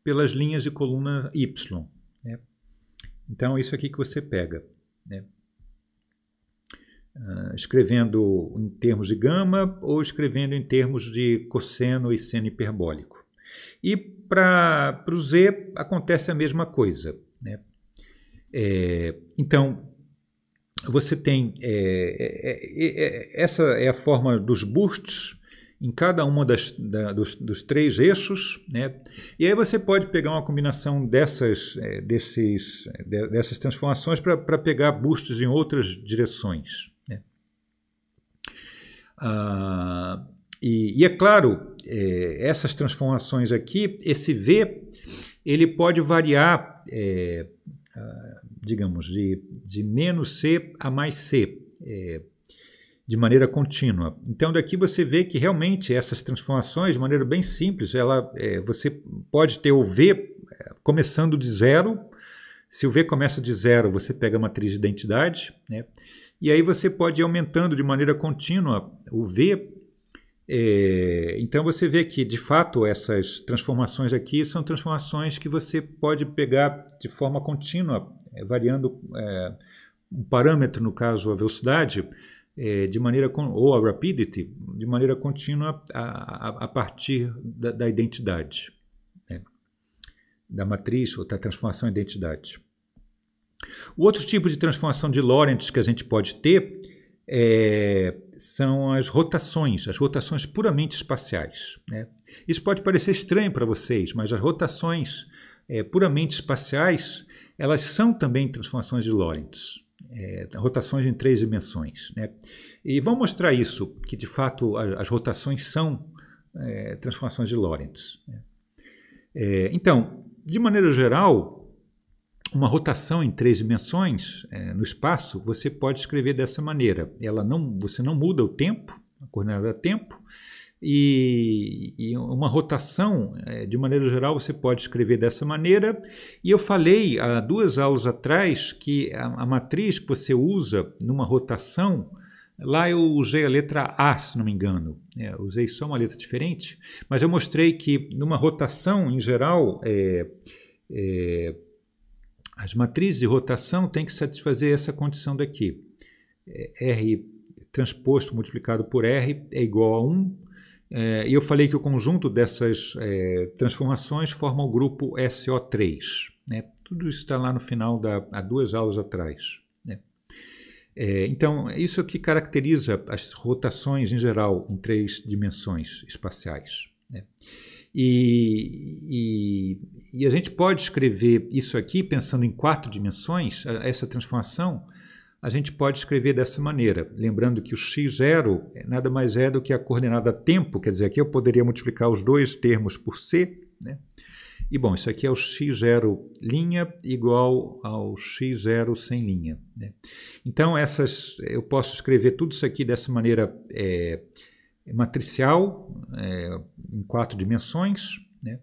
S1: pelas linhas de coluna Y. Né? Então, isso aqui que você pega. Né? Uh, escrevendo em termos de gama ou escrevendo em termos de cosseno e seno hiperbólico. E para o Z acontece a mesma coisa. Né? É, então, você tem é é, é, é, é, essa é a forma dos bursts em cada uma das, da, dos, dos, três eixos, né? E aí você pode pegar uma combinação dessas, desses, dessas transformações para pegar bustos em outras direções. Né? Ah, e, e, é claro, é, essas transformações aqui, esse V, ele pode variar é, digamos, de, de menos C a mais C, é, de maneira contínua. Então, daqui você vê que realmente essas transformações, de maneira bem simples, ela, é, você pode ter o V é, começando de zero. Se o V começa de zero, você pega a matriz de identidade, né? e aí você pode ir aumentando de maneira contínua o V é, então você vê que, de fato, essas transformações aqui são transformações que você pode pegar de forma contínua, é, variando é, um parâmetro, no caso a velocidade, é, de maneira ou a rapidity, de maneira contínua a, a, a partir da, da identidade, né? da matriz ou da transformação identidade. O outro tipo de transformação de Lorentz que a gente pode ter é são as rotações, as rotações puramente espaciais. Né? Isso pode parecer estranho para vocês, mas as rotações é, puramente espaciais, elas são também transformações de Lorentz. É, rotações em três dimensões. Né? E vamos mostrar isso, que de fato as, as rotações são é, transformações de Lorentz. Né? É, então, de maneira geral, uma rotação em três dimensões é, no espaço, você pode escrever dessa maneira. Ela não, você não muda o tempo, a coordenada é tempo, e, e, uma rotação, é, de maneira geral, você pode escrever dessa maneira. E eu falei há duas aulas atrás que a, a matriz que você usa numa rotação, lá eu usei a letra A, se não me engano, é, usei só uma letra diferente, mas eu mostrei que numa rotação, em geral, é, é as matrizes de rotação têm que satisfazer essa condição daqui. É, R transposto multiplicado por R é igual a 1. É, e eu falei que o conjunto dessas é, transformações forma o grupo SO3. Né? Tudo isso está lá no final, da, há duas aulas atrás. Né? então, isso é o que caracteriza as rotações em geral em três dimensões espaciais. Né? E, e, e a gente pode escrever isso aqui pensando em quatro dimensões, essa transformação, a gente pode escrever dessa maneira. Lembrando que o x0 nada mais é do que a coordenada tempo, quer dizer, aqui eu poderia multiplicar os dois termos por c, né? E bom, isso aqui é o x0 linha igual ao x0 sem linha. Né? Então, essas, eu posso escrever tudo isso aqui dessa maneira é, matricial é, em quatro dimensões. Né?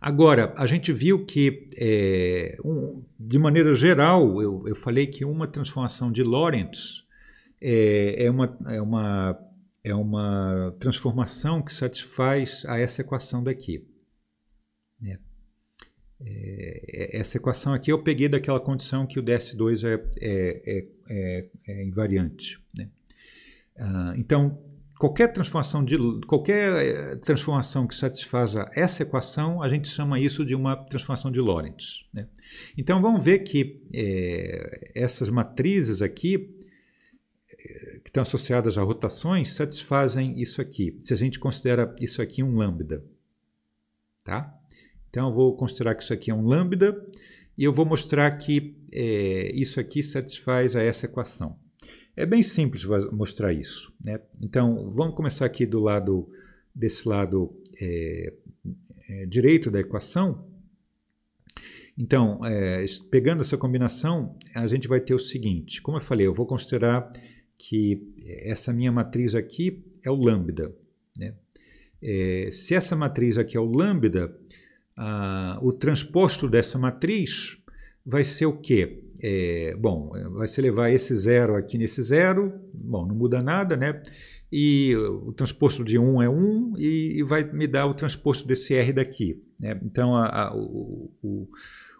S1: Agora, a gente viu que, é, um, de maneira geral, eu, eu falei que uma transformação de Lorentz é, é, uma, é, uma, é uma transformação que satisfaz a essa equação daqui. Né? É, é essa equação aqui eu peguei daquela condição que o DS2 é é, é, é, é invariante. Né? Ah, então, qualquer transformação de qualquer eh, transformação que satisfaça essa equação, a gente chama isso de uma transformação de Lorentz. Né? Então vamos ver que é, essas matrizes aqui eh, que estão associadas a rotações satisfazem isso aqui. Se a gente considera isso aqui um lambda, tá? Então eu vou considerar que isso aqui é um lambda e eu vou mostrar que é, isso aqui satisfaz a essa equação. É bem simples mostrar isso. Né? Então, vamos começar aqui do lado desse lado é, é, direito da equação. Então, é, pegando essa combinação, a gente vai ter o seguinte. Como eu falei, eu vou considerar que essa minha matriz aqui é o lambda. Né? É, se essa matriz aqui é o lambda, a, o transposto dessa matriz vai ser o quê? é, bom, é, vai se levar esse zero aqui nesse zero, bom, não muda nada, né? E o transposto de 1 um é 1 um, e, e, vai me dar o transposto desse R daqui. Né? Então, a, a, o, o,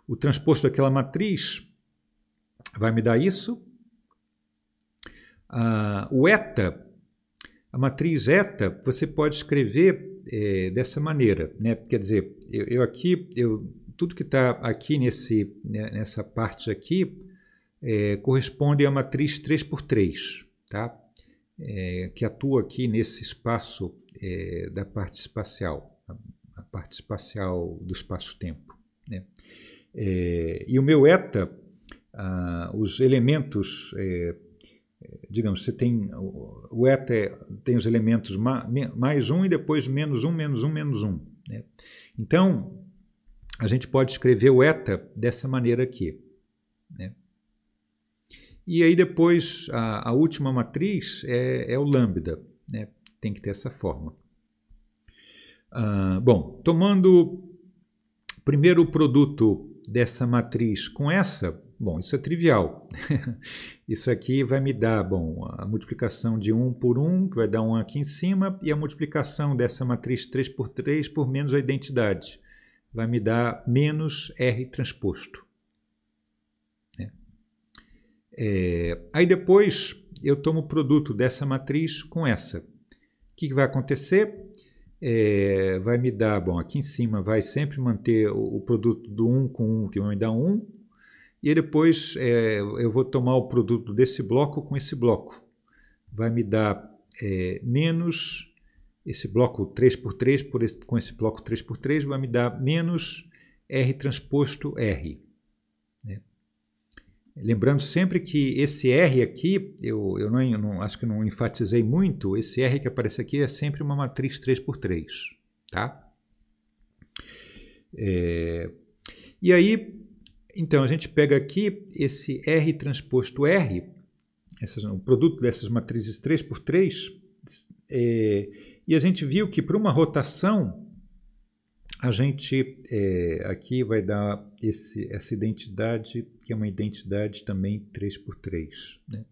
S1: o transposto daquela matriz vai me dar isso. Ah, o eta, a matriz eta, você pode escrever é, dessa maneira, né? Quer dizer, eu, eu aqui eu tudo que está aqui nesse, né, nessa parte aqui é, corresponde a matriz 3x3, tá? É, que atua aqui nesse espaço é, da parte espacial, a, parte espacial do espaço-tempo. Né? É, e o meu eta, ah, os elementos é, digamos, você tem o eta é, tem os elementos mais um e depois menos um, menos um, menos um. Né? Então, a gente pode escrever o eta dessa maneira aqui. Né? E aí depois a, a última matriz é, é o lambda, né? tem que ter essa forma. Ah, bom, tomando primeiro o produto dessa matriz com essa, bom, isso é trivial. isso aqui vai me dar, bom, a multiplicação de 1 por 1, que vai dar 1 aqui em cima, e a multiplicação dessa matriz 3 por 3 por menos a identidade vai me dar menos R transposto. Né? É, aí depois eu tomo o produto dessa matriz com essa. O que, que vai acontecer? É, vai me dar, bom, aqui em cima vai sempre manter o, o produto do 1 com 1, que vai me dar 1, e depois é, eu vou tomar o produto desse bloco com esse bloco. Vai me dar é, menos esse bloco 3 por 3 por esse, com esse bloco 3 por 3 vai me dar menos R transposto R. Né? Lembrando sempre que esse R aqui, eu, eu, não, eu não, acho que não enfatizei muito, esse R que aparece aqui é sempre uma matriz 3 por 3 Tá? É, e aí, então, a gente pega aqui esse R transposto R, essas, o produto dessas matrizes 3 por 3 é, e a gente viu que para uma rotação, a gente é, aqui vai dar esse, essa identidade, que é uma identidade também 3 por 3 Né?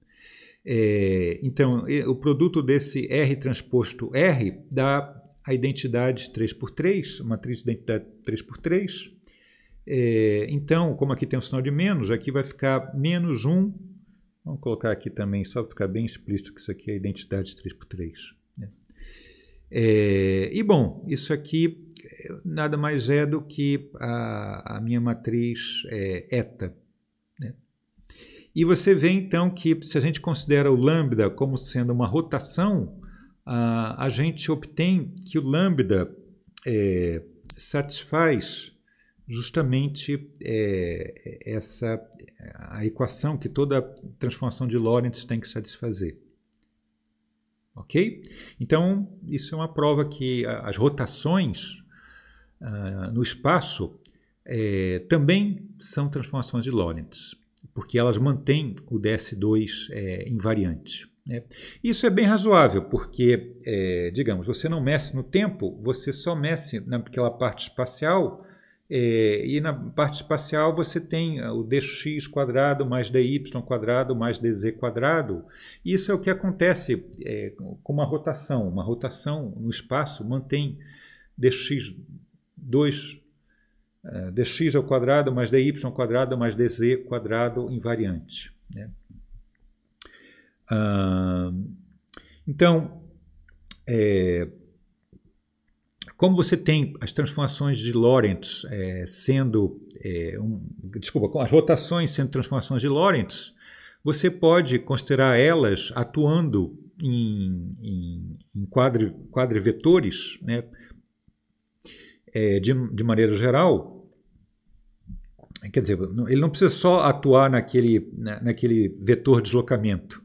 S1: É, então, o produto desse R transposto R dá a identidade 3 por 3 a matriz de identidade 3 por 3 É, então, como aqui tem um sinal de menos, aqui vai ficar menos 1. Vamos colocar aqui também, só para ficar bem explícito que isso aqui é a identidade 3 por 3 é, e bom, isso aqui eh, nada mais é do que a, a minha matriz é, eta. Né? E você vê então que se a gente considera o lambda como sendo uma rotação, a, a gente obtém que o lambda é, satisfaz justamente é, essa a equação que toda transformação de Lorentz tem que satisfazer. Ok? Então, isso é uma prova que as rotações uh, no espaço é, também são transformações de Lorentz, porque elas mantêm o DS2 é, invariante. Né? Isso é bem razoável, porque, é, digamos, você não mexe no tempo, você só mexe naquela parte espacial é, e na parte espacial você tem ah, o dx quadrado mais dy quadrado mais dz quadrado. Isso é o que acontece é, com uma rotação. Uma rotação no espaço mantém dx2 ah, dx ao quadrado mais dy quadrado mais dz quadrado invariante. Né? Ah, então, é, como você tem as transformações de Lorentz é, sendo. É, um, desculpa, com as rotações sendo transformações de Lorentz, você pode considerar elas atuando em, em, em quadri, vetores, né? É, de, de maneira geral, quer dizer, ele não precisa só atuar naquele, na, naquele vetor deslocamento.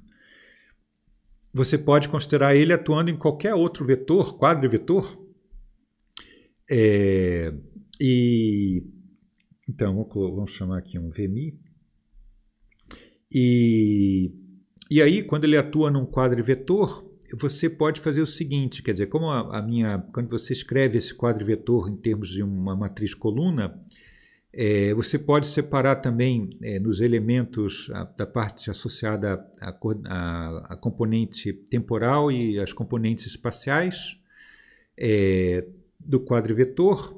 S1: Você pode considerar ele atuando em qualquer outro vetor, quadrivetor, é, e então vamos chamar aqui um VMI. E, e aí, quando ele atua num quadro vetor, você pode fazer o seguinte, quer dizer, como a, a minha, quando você escreve esse quadro vetor em termos de uma matriz coluna, é, você pode separar também é, nos elementos a, da parte associada à componente temporal e às componentes espaciais. É, do quadrivetor.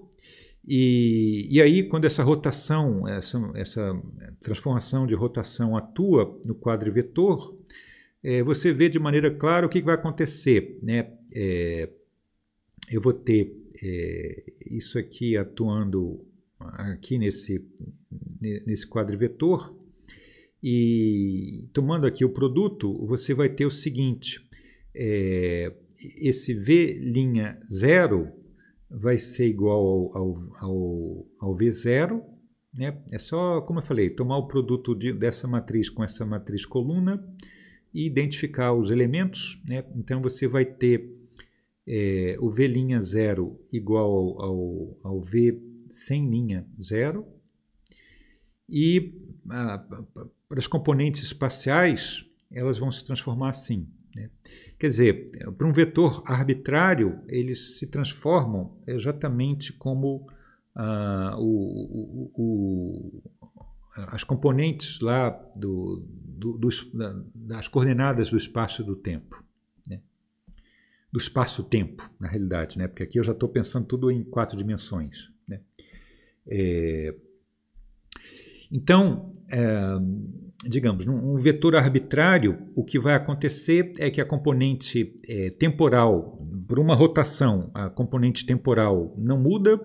S1: E, e aí, quando essa rotação, essa, essa transformação de rotação atua no quadrivetor, é, você vê de maneira clara o que, que vai acontecer. Né? É, eu vou ter é, isso aqui atuando aqui nesse, nesse quadrivetor e tomando aqui o produto, você vai ter o seguinte, é, esse V' zero vai ser igual ao, ao, ao, V0. Né? É só, como eu falei, tomar o produto de, dessa matriz com essa matriz coluna e identificar os elementos. Né? Então você vai ter é, o V'0 igual ao, ao V sem linha 0. E para as componentes espaciais, elas vão se transformar assim. Né? Quer dizer, para um vetor arbitrário, eles se transformam exatamente como ah, o, o, o, as componentes lá do, do, das coordenadas do espaço e do tempo. Né? Do espaço-tempo, na realidade, né? porque aqui eu já estou pensando tudo em quatro dimensões. Né? É, então, é, digamos, num um vetor arbitrário, o que vai acontecer é que a componente é, temporal, por uma rotação, a componente temporal não muda,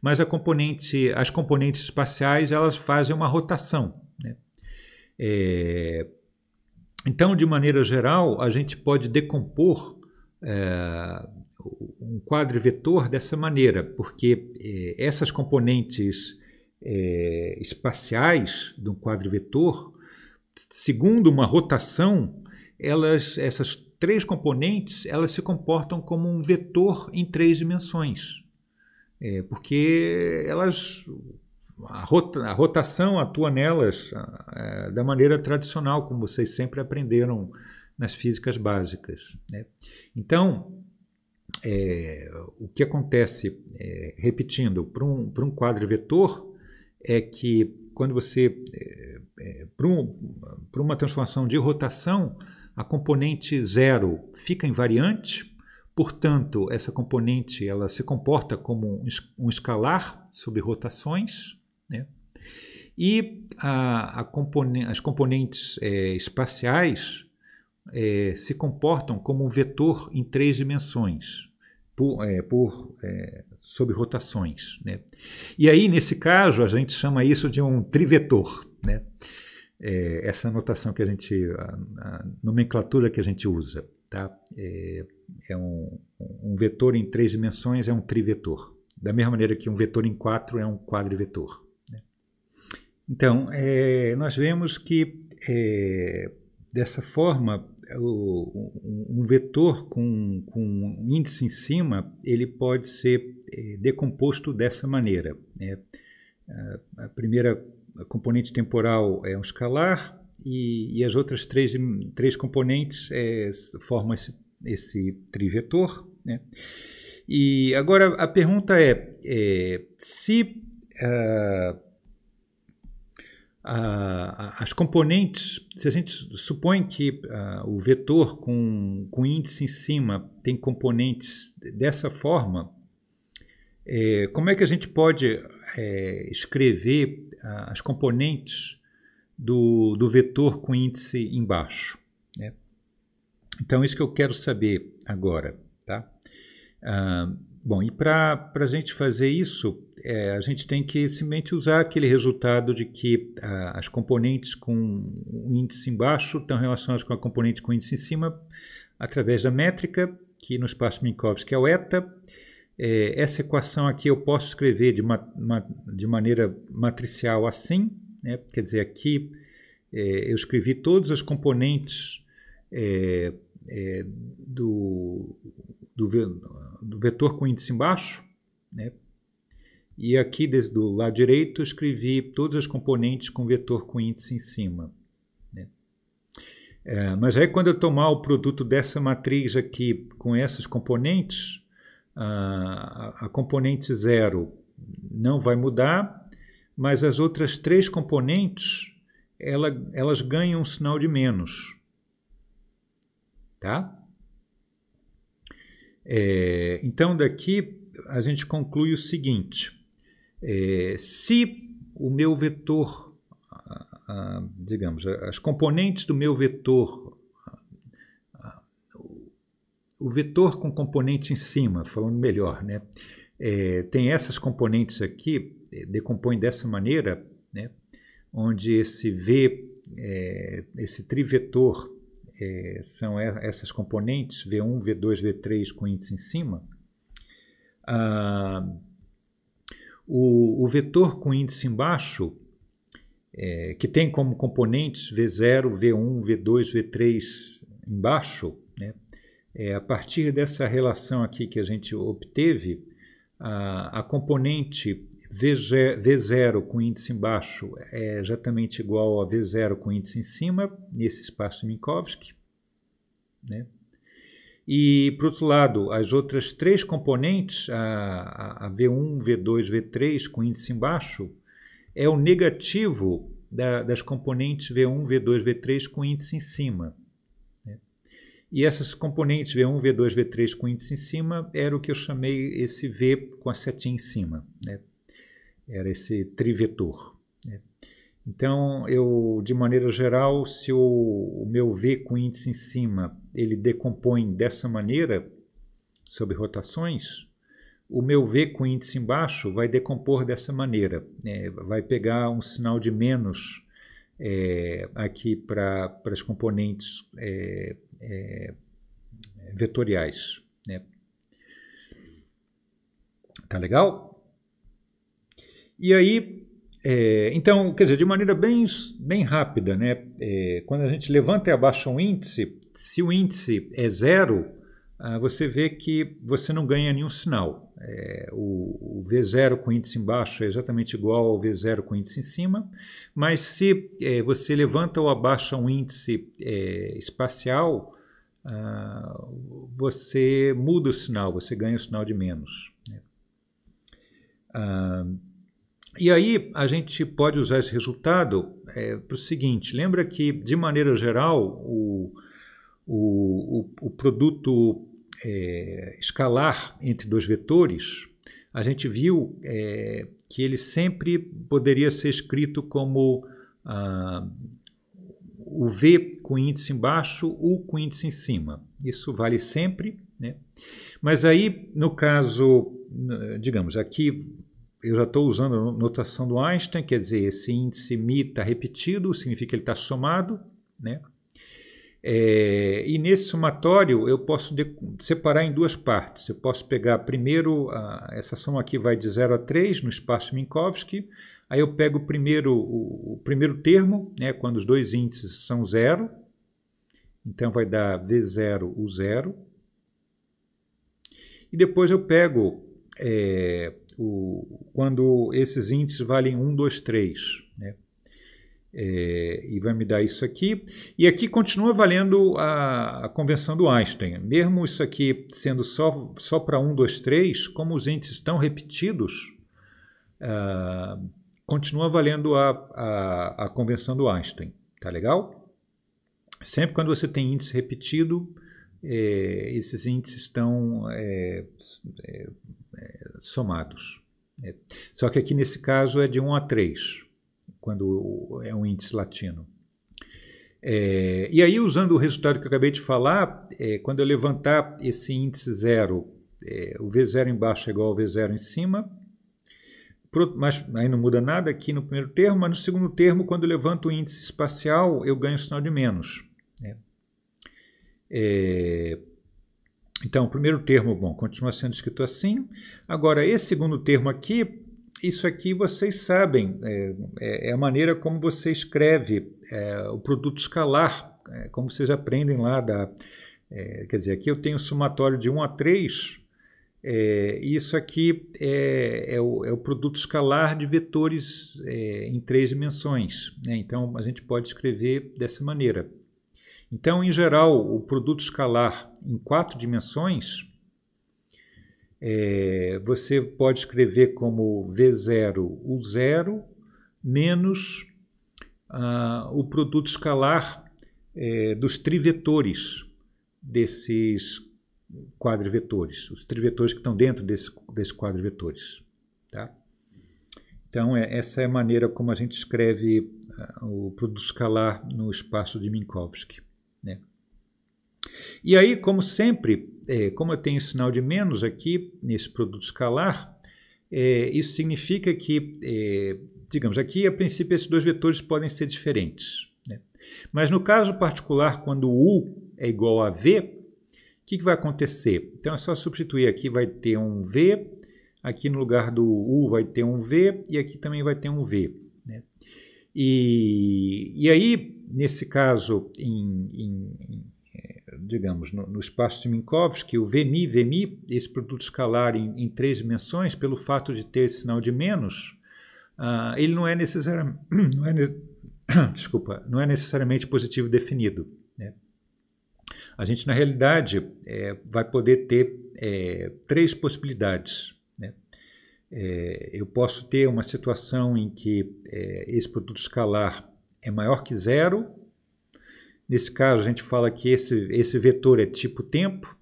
S1: mas a componente, as componentes espaciais elas fazem uma rotação. Né? É, então, de maneira geral, a gente pode decompor é, um quadro vetor dessa maneira, porque é, essas componentes é, espaciais de um quadro vetor segundo uma rotação, elas, essas três componentes elas se comportam como um vetor em três dimensões. É, porque elas a, rota, a, rotação atua nelas é, da maneira tradicional, como vocês sempre aprenderam nas físicas básicas. Né? Então, é, o que acontece, é, repetindo, para um, pra um quadro vetor, é que quando você é, é, para uma transformação de rotação, a componente zero fica invariante, portanto, essa componente ela se comporta como um escalar sobre rotações, né? e a, a componen as componentes é, espaciais é, se comportam como um vetor em três dimensões, por, é, por é, sob rotações. Né? E aí, nesse caso, a gente chama isso de um trivetor né? É, essa anotação que a gente, a, a, nomenclatura que a gente usa, tá? É, é um, um, vetor em três dimensões é um trivetor, da mesma maneira que um vetor em quatro é um quadrivetor. Né? Então, é, nós vemos que é, dessa forma o, um vetor com, com um índice em cima ele pode ser é, decomposto dessa maneira. Né? A primeira a componente temporal é um escalar e, e as outras três, três componentes é, formam esse, esse trivetor. Né? E agora a pergunta é, é se uh, uh, as componentes, se a gente supõe que uh, o vetor com, com índice em cima tem componentes dessa forma, é, como é que a gente pode é, escrever as componentes do, do vetor com índice embaixo. Né? Então, isso que eu quero saber agora. Tá? Ah, bom, e para a gente fazer isso, é, a gente tem que simplesmente usar aquele resultado de que ah, as componentes com índice embaixo estão relacionadas com a componente com índice em cima através da métrica, que no espaço Minkowski é o eta, é, essa equação aqui eu posso escrever de, ma ma de maneira matricial assim, né? quer dizer, aqui é, eu escrevi todas as componentes é, é, do, do, ve do, vetor com índice embaixo, né? e aqui do lado direito eu escrevi todas as componentes com vetor com índice em cima. Né? É, mas aí quando eu tomar o produto dessa matriz aqui com essas componentes, a, componente zero não vai mudar, mas as outras três componentes ela, elas ganham um sinal de menos. Tá? É, então, daqui a gente conclui o seguinte: é, se o meu vetor, a, a, digamos, as componentes do meu vetor o vetor com componente em cima, falando melhor, né? É, tem essas componentes aqui, é, decompõe dessa maneira, né? onde esse V, é, esse trivetor, é, são essas componentes, V1, V2, V3 com índice em cima. Ah, o, o, vetor com índice embaixo, é, que tem como componentes V0, V1, V2, V3 embaixo, né? É, a partir dessa relação aqui que a gente obteve, a, a componente V0 com índice embaixo é exatamente igual a V0 com índice em cima, nesse espaço Minkowski. Né? E, por outro lado, as outras três componentes, a, a V1, V2, V3 com índice embaixo, é o negativo da, das componentes V1, V2, V3 com índice em cima. E essas componentes V1, V2, V3 com índice em cima era o que eu chamei esse V com a setinha em cima. Né? Era esse trivetor. Né? Então, eu, de maneira geral, se o, o, meu V com índice em cima ele decompõe dessa maneira, sobre rotações, o meu V com índice embaixo vai decompor dessa maneira. Né? Vai pegar um sinal de menos é, aqui para as componentes é, é, vetoriais. Né? Tá legal? E aí, é, então, quer dizer, de maneira bem, bem rápida, né? É, quando a gente levanta e abaixa um índice, se o índice é zero, ah, você vê que você não ganha nenhum sinal. É, o, o, V0 com índice embaixo é exatamente igual ao V0 com índice em cima, mas se você levanta ou abaixa um índice espacial, ah, você muda o sinal, você ganha o sinal de menos. Né? Ah, e aí a gente pode usar esse resultado é, para o seguinte: lembra que, de maneira geral, o, o, o, o produto é, escalar entre dois vetores, a gente viu é, que ele sempre poderia ser escrito como ah, o V com índice embaixo, U com índice em cima. Isso vale sempre. Né? Mas aí, no caso, digamos, aqui eu já estou usando a notação do Einstein, quer dizer, esse índice mi está repetido, significa que ele está somado. Né? É, e nesse somatório eu posso separar em duas partes. Eu posso pegar primeiro, a, essa soma aqui vai de 0 a 3 no espaço Minkowski, Aí eu pego o primeiro, o, o primeiro termo, né, quando os dois índices são zero. Então vai dar V0 o zero. E depois eu pego é, o, quando esses índices valem 1, 2, 3. Né? É, e vai me dar isso aqui. E aqui continua valendo a, a convenção do Einstein. Mesmo isso aqui sendo só, só para 1, 2, 3, como os índices estão repetidos, uh, continua valendo a, a, a convenção do Einstein, tá legal? Sempre quando você tem índice repetido, é, esses índices estão é, é, é somados. Né? Só que aqui nesse caso é de 1 a 3, quando é um índice latino. É, e aí, usando o resultado que eu acabei de falar, é, quando eu levantar esse índice zero, o V0 embaixo é igual ao V0 em cima, mas aí não muda nada aqui no primeiro termo, mas no segundo termo, quando eu levanto o índice espacial, eu ganho o sinal de menos. Né? É, então, o primeiro termo, bom, continua sendo escrito assim. Agora, esse segundo termo aqui, isso aqui vocês sabem, é, é, é a maneira como você escreve é, o produto escalar, é, como vocês aprendem lá da... É, quer dizer, aqui eu tenho o somatório de 1 a 3, é, isso aqui é, é, o, é, o, produto escalar de vetores é, em três dimensões. Né? Então, a gente pode escrever dessa maneira. Então, em geral, o produto escalar em quatro dimensões, é, você pode escrever como V0, U0, menos ah, o produto escalar é, dos trivetores desses quadro vetores, os trivetores que estão dentro desse, desse quadro vetores. Tá? Então, é, essa é a maneira como a gente escreve uh, o produto escalar no espaço de Minkowski. Né? E aí, como sempre, é, como eu tenho sinal de menos aqui nesse produto escalar, é, isso significa que, é, digamos, aqui a princípio esses dois vetores podem ser diferentes. Né? Mas no caso particular, quando U é igual a V, o que, que vai acontecer? Então é só substituir aqui, vai ter um V, aqui no lugar do U vai ter um V e aqui também vai ter um V. Né? E, e aí, nesse caso, em, em, em é, digamos, no, no, espaço de Minkowski, o VMI, VMI, esse produto escalar em, em, três dimensões, pelo fato de ter esse sinal de menos, uh, ele não é necessariamente, não é, desculpa, não é necessariamente positivo definido a gente, na realidade, é, vai poder ter é, três possibilidades. Né? É, eu posso ter uma situação em que é, esse produto escalar é maior que zero. Nesse caso, a gente fala que esse, esse vetor é tipo tempo.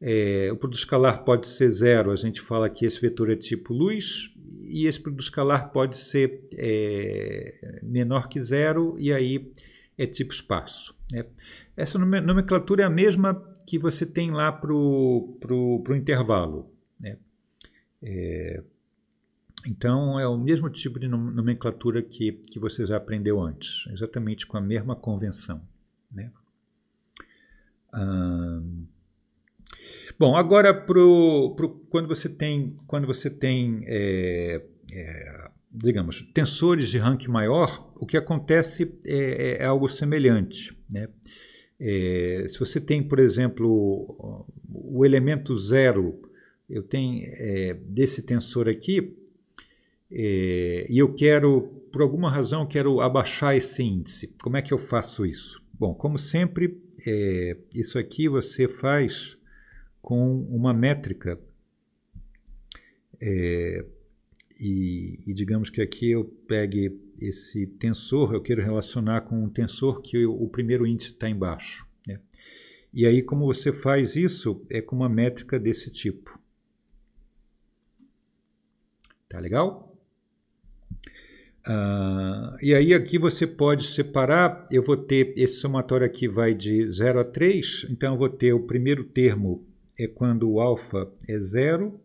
S1: É, o produto escalar pode ser zero, a gente fala que esse vetor é tipo luz. E esse produto escalar pode ser é, menor que zero, e aí é tipo espaço. Né? Essa nomenclatura é a mesma que você tem lá para o pro, pro intervalo. Né? É, então, é o mesmo tipo de nomenclatura que, que você já aprendeu antes, exatamente com a mesma convenção. Né? bom, agora, pro, pro, quando você tem, quando você tem é, é, digamos, tensores de ranking maior, o que acontece é, é, é algo semelhante. Né? É, se você tem, por exemplo, o elemento zero, eu tenho é, desse tensor aqui, é, e eu quero, por alguma razão, quero abaixar esse índice. Como é que eu faço isso? Bom, como sempre, é, isso aqui você faz com uma métrica e, e, digamos que aqui eu pegue esse tensor, eu quero relacionar com um tensor que eu, o primeiro índice está embaixo. Né? E aí, como você faz isso? É com uma métrica desse tipo. Tá legal? Ah, e aí aqui você pode separar, eu vou ter, esse somatório aqui vai de 0 a 3, então eu vou ter o primeiro termo é quando o alfa é 0,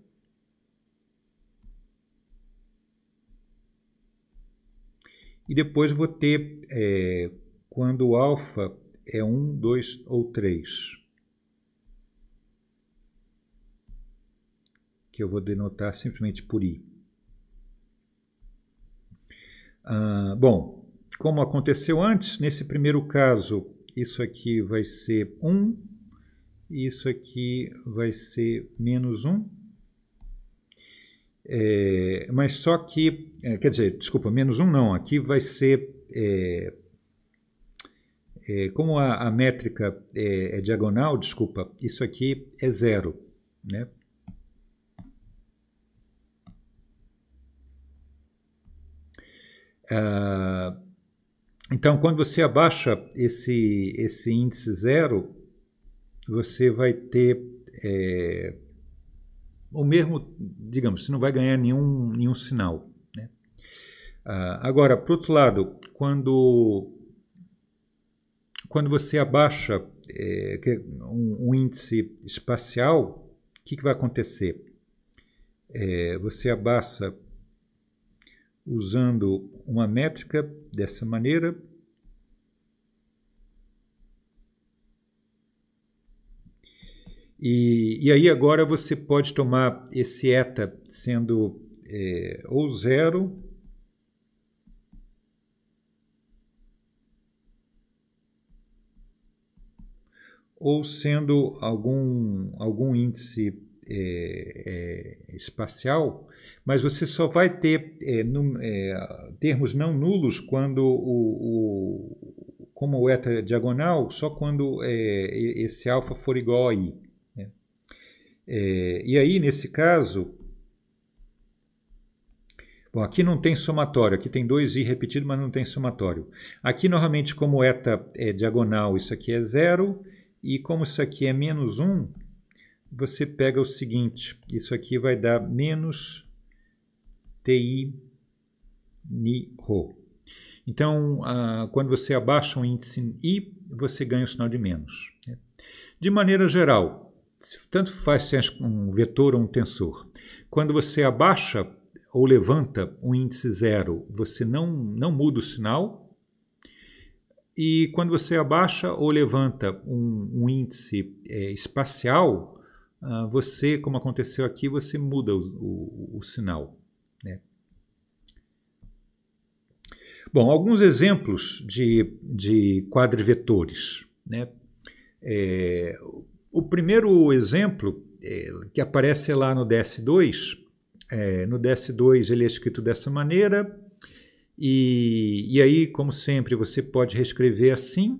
S1: E depois vou ter é, quando o alfa é 1, 2 ou 3. Que eu vou denotar simplesmente por i. Ah, bom, como aconteceu antes, nesse primeiro caso, isso aqui vai ser 1, e isso aqui vai ser menos 1 é, mas só que, é, quer dizer, desculpa, menos um não, aqui vai ser. É, é, como a, a métrica é, é diagonal, desculpa, isso aqui é zero, né? Ah, então, quando você abaixa esse, esse índice zero, você vai ter é, ou mesmo, digamos, você não vai ganhar nenhum, nenhum sinal. Né? Ah, agora, por outro lado, quando, quando você abaixa é, um, um, índice espacial, o que, que, vai acontecer? É, você abaixa usando uma métrica dessa maneira E, e aí agora você pode tomar esse eta sendo é, ou zero ou sendo algum, algum índice é, é, espacial, mas você só vai ter é, num, é, termos não nulos quando o, o como o eta diagonal, só quando é, esse alfa for igual a i. É, e aí, nesse caso, Bom, aqui não tem somatório, aqui tem dois i repetido, mas não tem somatório. Aqui, normalmente como eta é diagonal, isso aqui é zero, e como isso aqui é menos 1, um, você pega o seguinte, isso aqui vai dar menos ti ni rho. Então, a, quando você abaixa um índice i, você ganha o sinal de menos. Né? De maneira geral, tanto faz se é um vetor ou um tensor. Quando você abaixa ou levanta um índice zero, você não, não muda o sinal. E quando você abaixa ou levanta um, um índice é, espacial, uh, você, como aconteceu aqui, você muda o, o, o sinal. Né? Bom, alguns exemplos de, de quadrivetores. Né? É, o primeiro exemplo é, que aparece lá no DS2, é, no DS2 ele é escrito dessa maneira, e, e aí, como sempre, você pode reescrever assim,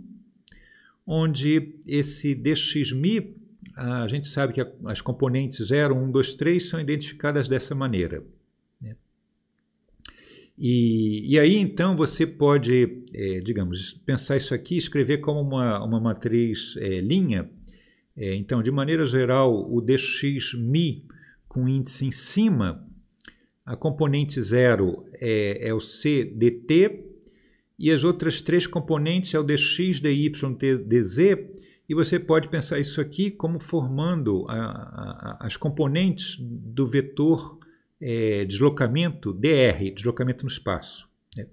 S1: onde esse DXMI, a gente sabe que a, as componentes 0, 1, 2, 3 são identificadas dessa maneira. Né? E, e, aí, então, você pode, é, digamos, pensar isso aqui, escrever como uma, uma matriz é, linha, é, então, de maneira geral, o dxmi com índice em cima, a componente zero é, é o cdt e as outras três componentes é o dx, dy, dz, e você pode pensar isso aqui como formando a, a, as componentes do vetor é, deslocamento dr, deslocamento no espaço. Né?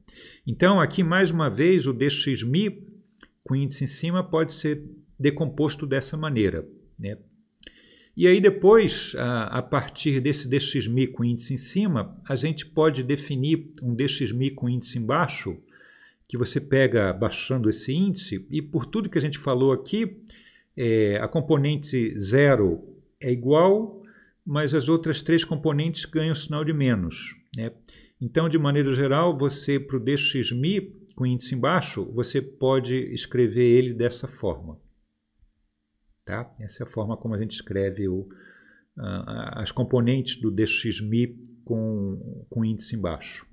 S1: Então, aqui mais uma vez, o dxmi com índice em cima pode ser decomposto dessa maneira. Né? E aí depois, a, a partir desse DXMI com índice em cima, a gente pode definir um DXMI com índice embaixo, que você pega baixando esse índice, e por tudo que a gente falou aqui, é, a componente zero é igual, mas as outras três componentes ganham sinal de menos. Né? Então, de maneira geral, você para o DXMI com índice embaixo, você pode escrever ele dessa forma. Tá? Essa é a forma como a gente escreve o, as componentes do DXMI com, com índice embaixo.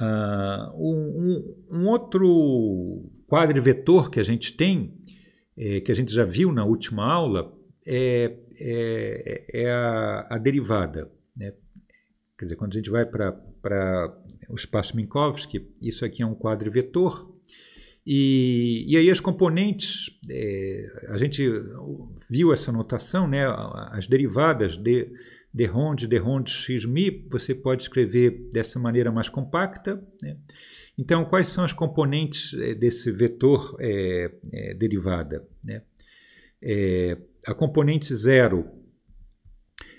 S1: Uh, um, um, outro quadro vetor que a gente tem, é, que a gente já viu na última aula, é, é, é a, a, derivada. Né? Quer dizer, quando a gente vai para o espaço Minkowski, isso aqui é um quadro vetor e, e aí as componentes, é, a gente viu essa notação, né, as derivadas de de Ronde, de Ronde xmi, você pode escrever dessa maneira mais compacta. Né? Então, quais são as componentes é, desse vetor é, é, derivada? Né? É, a componente zero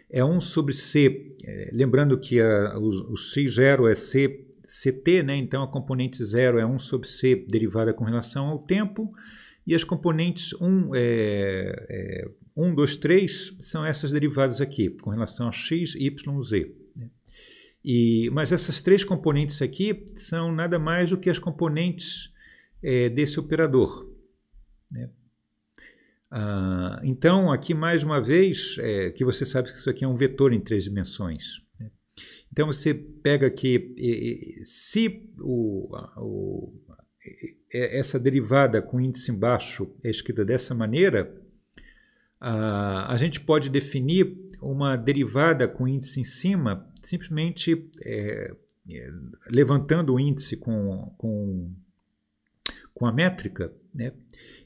S1: é 1 sobre c, é, lembrando que a, o, o c zero é c CT, né? então a componente zero é 1 sobre C derivada com relação ao tempo, e as componentes 1, é, é, 1 2, 3 são essas derivadas aqui, com relação a x, y, z. Né? E, mas essas três componentes aqui são nada mais do que as componentes é, desse operador. Né? Ah, então, aqui mais uma vez, é, que você sabe que isso aqui é um vetor em três dimensões. Então você pega que se o, o, essa derivada com índice embaixo é escrita dessa maneira, a, a gente pode definir uma derivada com índice em cima simplesmente é, é levantando o índice com, com, com a métrica. Né?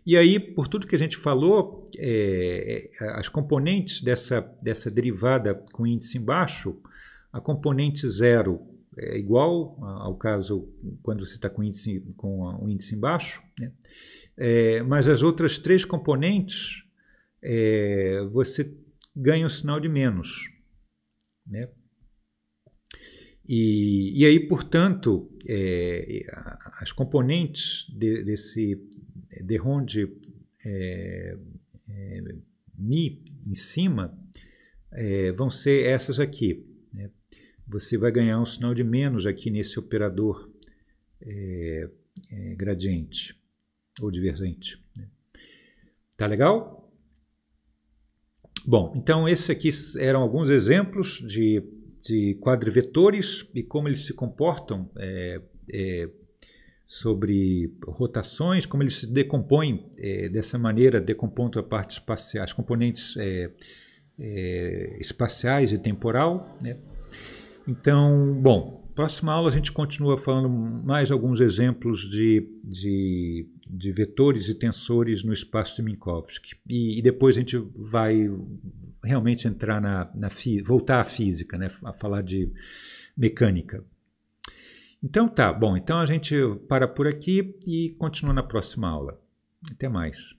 S1: E aí, por tudo que a gente falou, é, é as componentes dessa, dessa derivada com índice embaixo baixo a componente zero é igual ao caso quando você está com, índice, com o índice embaixo, né? é, mas as outras três componentes é, você ganha o sinal de menos. Né? E, e aí, portanto, é, as componentes de, desse derronde é, é, Mi em cima é, vão ser essas aqui você vai ganhar um sinal de menos aqui nesse operador é, é, gradiente ou divergente. Né? Tá legal? Bom, então esses aqui eram alguns exemplos de, de quadrivetores e como eles se comportam é, é, sobre rotações, como eles se decompõem é, dessa maneira, decompondo a parte espacial, as componentes é, é, espaciais e temporal, né? Então, bom, próxima aula a gente continua falando mais alguns exemplos de, de, de vetores e tensores no espaço de Minkowski. E, e, depois a gente vai realmente entrar na, na voltar à física, né, a falar de mecânica. Então tá, bom, então a gente para por aqui e continua na próxima aula. Até mais.